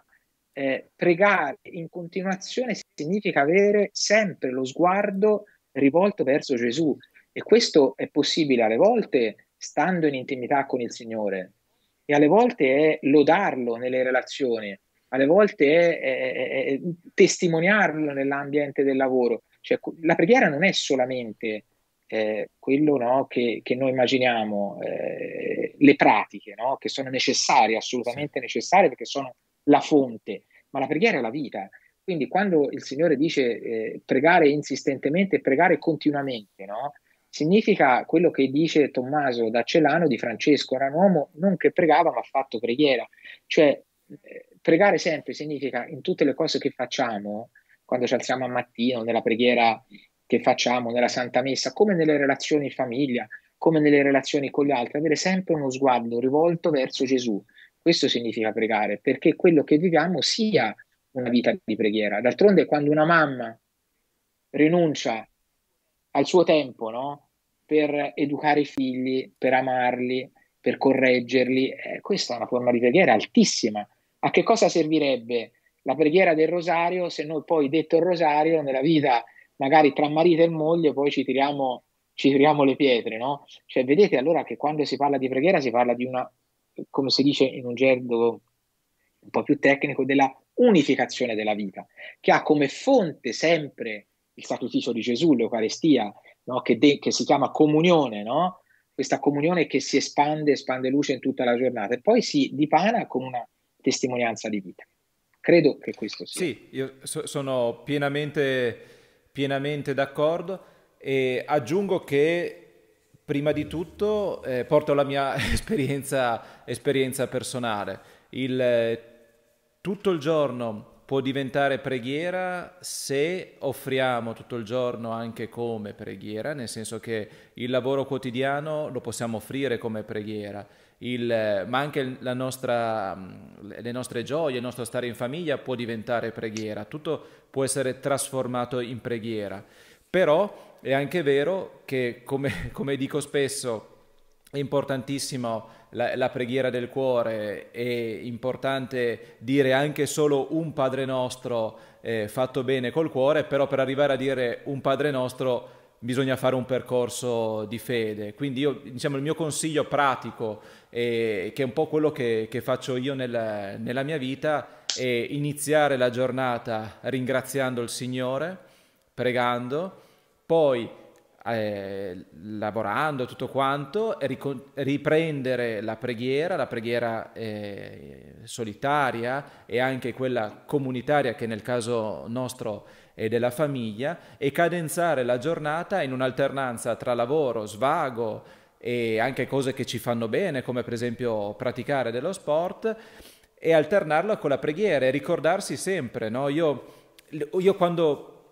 eh, pregare in continuazione significa avere sempre lo sguardo rivolto verso Gesù. E questo è possibile alle volte stando in intimità con il Signore, e alle volte è lodarlo nelle relazioni, alle volte è, è, è, è testimoniarlo nell'ambiente del lavoro. Cioè, la preghiera non è solamente eh, quello no, che, che, noi immaginiamo, eh, le pratiche no, che sono necessarie, assolutamente necessarie, perché sono la fonte, ma la preghiera è la vita. Quindi quando il Signore dice eh, pregare insistentemente, pregare continuamente, no, significa quello che dice Tommaso da Celano di Francesco, era un uomo non che pregava ma ha fatto preghiera. Cioè eh, pregare sempre significa in tutte le cose che facciamo, quando ci alziamo al mattino, nella preghiera che facciamo nella Santa Messa, come nelle relazioni in famiglia, come nelle relazioni con gli altri, avere sempre uno sguardo rivolto verso Gesù. Questo significa pregare, perché quello che viviamo sia una vita di preghiera. D'altronde quando una mamma rinuncia al suo tempo no? per educare i figli, per amarli, per correggerli, eh, questa è una forma di preghiera altissima. A che cosa servirebbe la preghiera del rosario se noi poi detto il rosario nella vita magari tra marito e moglie poi ci tiriamo, ci tiriamo le pietre, no? Cioè, vedete allora che quando si parla di preghiera si parla di una, come si dice in un gergo un po' più tecnico, della unificazione della vita, che ha come fonte sempre il sacrificio di Gesù, l'Eucarestia, no? che, de- che, si chiama comunione, no? questa comunione che si espande, espande luce in tutta la giornata e poi si dipana con una testimonianza di vita. Credo che questo sia. Sì, io so- sono pienamente pienamente d'accordo e aggiungo che prima di tutto eh, porto la mia esperienza, esperienza personale. Il, tutto il giorno può diventare preghiera se offriamo tutto il giorno anche come preghiera, nel senso che il lavoro quotidiano lo possiamo offrire come preghiera il, ma anche nostra, le nostre gioie, il nostro stare in famiglia può diventare preghiera, tutto può essere trasformato in preghiera. Però è anche vero che, come, come dico spesso, è importantissimo la, la, preghiera del cuore, è importante dire anche solo un Padre nostro eh, fatto bene col cuore, però per arrivare a dire un Padre nostro bisogna fare un percorso di fede. Quindi io, diciamo, il mio consiglio pratico e che è un po' quello che, che faccio io nel, nella mia vita, è iniziare la giornata ringraziando il Signore, pregando, poi eh, lavorando tutto quanto, riprendere la preghiera, la preghiera eh, solitaria e anche quella comunitaria che nel caso nostro è della famiglia e cadenzare la giornata in un'alternanza tra lavoro, svago, e anche cose che ci fanno bene, come per esempio praticare dello sport e alternarlo con la preghiera e ricordarsi sempre. No? Io, io quando,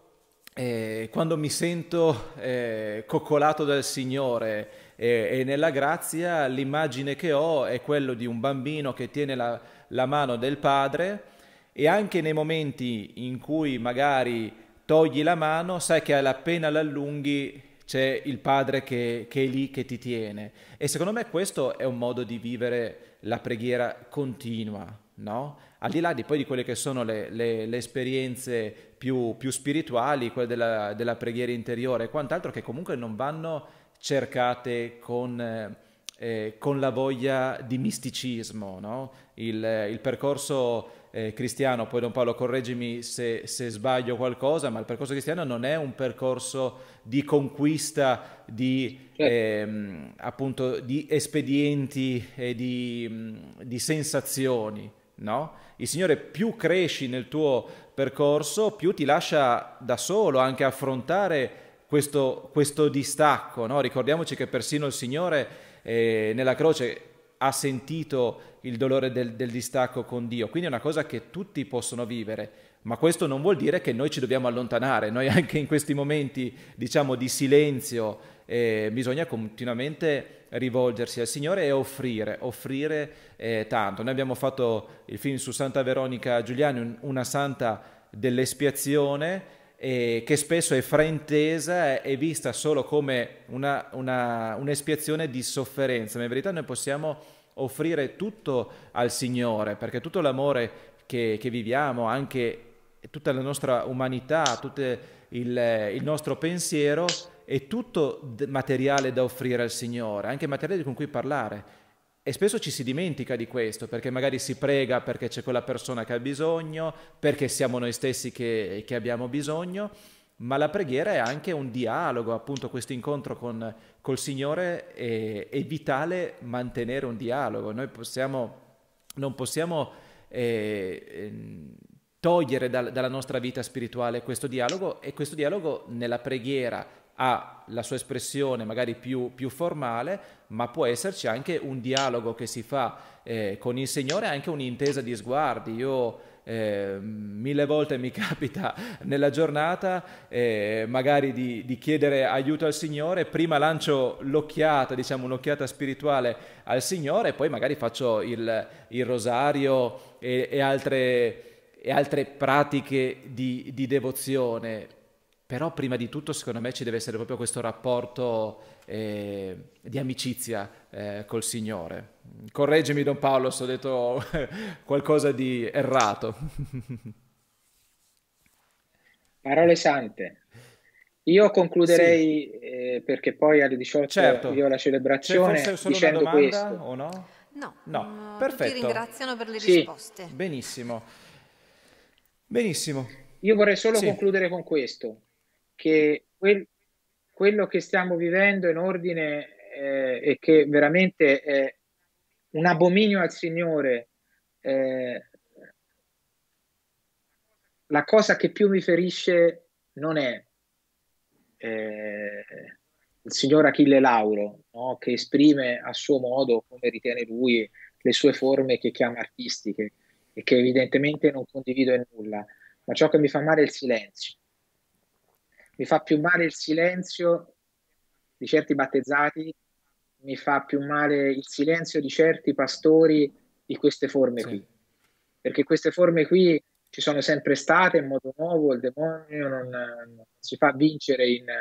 eh, quando, mi sento eh, coccolato dal Signore e, eh, e, nella grazia, l'immagine che ho è quella di un bambino che tiene la, la mano del padre e anche nei momenti in cui magari togli la mano, sai che appena l'allunghi c'è il padre che, che, è lì, che ti tiene. E secondo me questo è un modo di vivere la preghiera continua, no? Al di là di poi di quelle che sono le, le, le esperienze più, più, spirituali, quelle della, della, preghiera interiore e quant'altro, che comunque non vanno cercate con... Eh, eh con la voglia di misticismo, no? il, il percorso eh, cristiano, poi Don Paolo correggimi se, se, sbaglio qualcosa, ma il percorso cristiano non è un percorso di conquista di, certo. ehm, appunto, di espedienti e di, di sensazioni, no? Il Signore più cresci nel tuo percorso, più ti lascia da solo anche affrontare questo, questo distacco, no? Ricordiamoci che persino il Signore eh, nella croce ha sentito il dolore del, del distacco con Dio. Quindi è una cosa che tutti possono vivere, ma questo non vuol dire che noi ci dobbiamo allontanare, noi anche in questi momenti diciamo di silenzio eh, bisogna continuamente rivolgersi al Signore e offrire, offrire eh, tanto. Noi abbiamo fatto il film su Santa Veronica Giuliani, una santa dell'espiazione, eh, che spesso è fraintesa e vista solo come una, una, un'espiazione di sofferenza, ma in verità noi possiamo offrire tutto al Signore, perché tutto l'amore che, che viviamo, anche tutta la nostra umanità, tutto il, il nostro pensiero, è tutto materiale da offrire al Signore, anche materiale con cui parlare. E spesso ci si dimentica di questo, perché magari si prega perché c'è quella persona che ha bisogno, perché siamo noi stessi che, che abbiamo bisogno, ma la preghiera è anche un dialogo, appunto questo incontro con, col Signore è, è, vitale mantenere un dialogo, noi possiamo, non possiamo eh, ehm, togliere dal, dalla nostra vita spirituale questo dialogo e questo dialogo nella preghiera ha la sua espressione magari più, più, formale, ma può esserci anche un dialogo che si fa eh, con il Signore, anche un'intesa di sguardi. Io eh, mille volte mi capita nella giornata eh, magari di, di, chiedere aiuto al Signore, prima lancio l'occhiata, diciamo un'occhiata spirituale al Signore, e poi magari faccio il, il rosario e, e, altre, e, altre, pratiche di, di devozione. Però prima di tutto secondo me ci deve essere proprio questo rapporto eh, di amicizia eh, col Signore. Correggimi Don Paolo se ho detto qualcosa di errato. Parole sante. Io concluderei sì. eh, perché poi alle 18 certo. io la celebrazione C'è cioè, forse dicendo domanda, questo. O no? No, no. Mm, perfetto. Ti ringraziano per le sì. risposte. Benissimo. Benissimo. Io vorrei solo sì. concludere con questo, che quello che stiamo vivendo in ordine eh, e che veramente è un abominio al Signore, eh, la cosa che più mi ferisce non è eh, il signor Achille Lauro, no? che esprime a suo modo, come ritiene lui, le sue forme che chiama artistiche e che evidentemente non condivido in nulla, ma ciò che mi fa male è il silenzio mi fa più male il silenzio di certi battezzati, mi fa più male il silenzio di certi pastori di queste forme sì. qui, perché queste forme qui ci sono sempre state in modo nuovo, il demonio non, non si fa vincere in eh,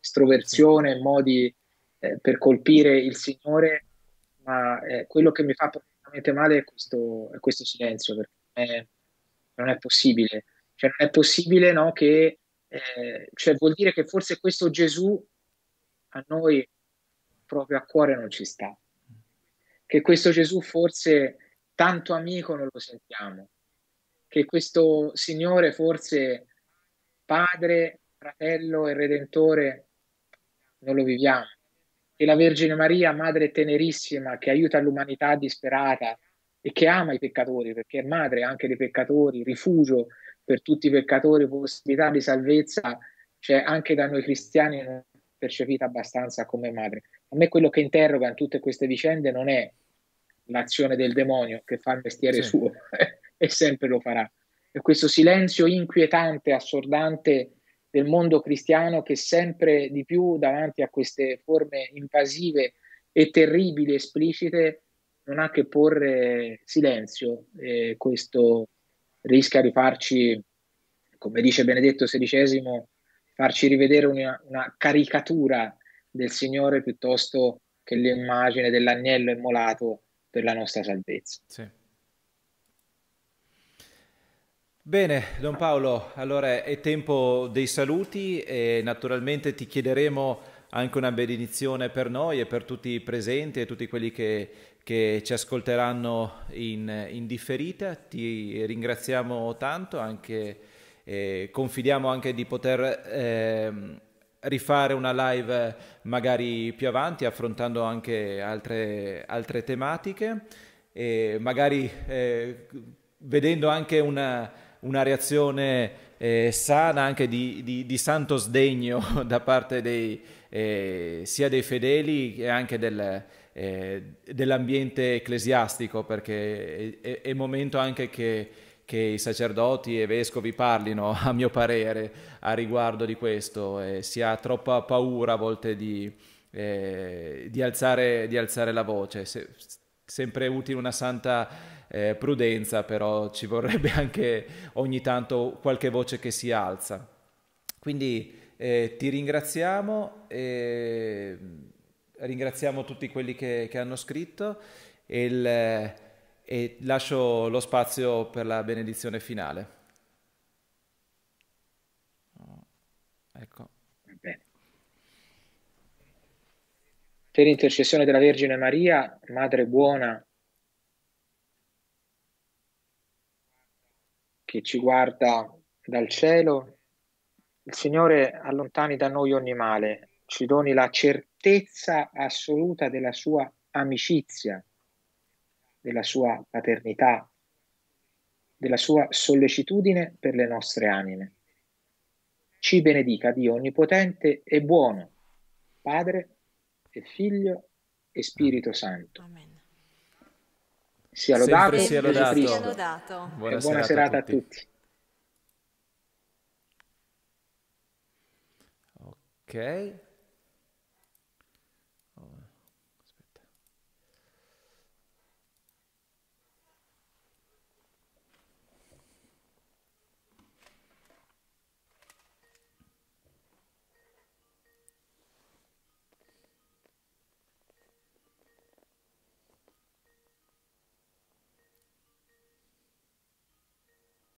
estroversione, in modi eh, per colpire il Signore, ma eh, quello che mi fa profondamente male è questo, è questo silenzio, perché non è, non è possibile. Cioè non è possibile no, che eh, cioè vuol dire che forse questo Gesù a noi proprio a cuore non ci sta, che questo Gesù forse tanto amico non lo sentiamo, che questo Signore forse Padre, fratello e Redentore non lo viviamo, che la Vergine Maria, Madre tenerissima, che aiuta l'umanità disperata e che ama i peccatori, perché è madre anche dei peccatori, rifugio per tutti i peccatori possibilità di salvezza cioè anche da noi cristiani non eh, è percepita abbastanza come madre. A me quello che interroga in tutte queste vicende non è l'azione del demonio che fa il mestiere sì. suo e sempre lo farà. è questo silenzio inquietante, assordante del mondo cristiano che sempre di più davanti a queste forme invasive e terribili, esplicite, non ha che porre silenzio eh, questo, rischia di farci, come dice Benedetto XVI, farci rivedere una, una caricatura del Signore piuttosto che l'immagine dell'agnello immolato per la nostra salvezza. Sì. Bene, Don Paolo, allora è tempo dei saluti e naturalmente ti chiederemo anche una benedizione per noi e per tutti i presenti e tutti quelli che che ci ascolteranno in, in differita. Ti ringraziamo tanto, anche, eh, confidiamo anche di poter eh, rifare una live magari più avanti, affrontando anche altre, altre tematiche e magari eh, vedendo anche una, una reazione eh, sana anche di, di, di, santo sdegno da parte dei, eh, sia dei fedeli che anche del, eh, dell'ambiente ecclesiastico, perché è, è momento anche che, che, i sacerdoti e i vescovi parlino, a mio parere, a riguardo di questo. Eh, si ha troppa paura a volte di, eh, di, alzare, di alzare, la voce. Se, sempre utile una santa eh, prudenza, però ci vorrebbe anche ogni tanto qualche voce che si alza. Quindi eh, ti ringraziamo. E ringraziamo tutti quelli che, che hanno scritto e, il, e lascio lo spazio per la benedizione finale. Ecco. Per intercessione della Vergine Maria, Madre buona, che ci guarda dal cielo, il Signore allontani da noi ogni male, ci doni la certezza assoluta della sua amicizia, della sua paternità, della sua sollecitudine per le nostre anime. Ci benedica Dio Onnipotente e buono, Padre e Figlio e Spirito Santo. Amen. Sia lodato, sia lodato. Gesù Lodato. Buona, buona, serata, a tutti. A tutti. Okay.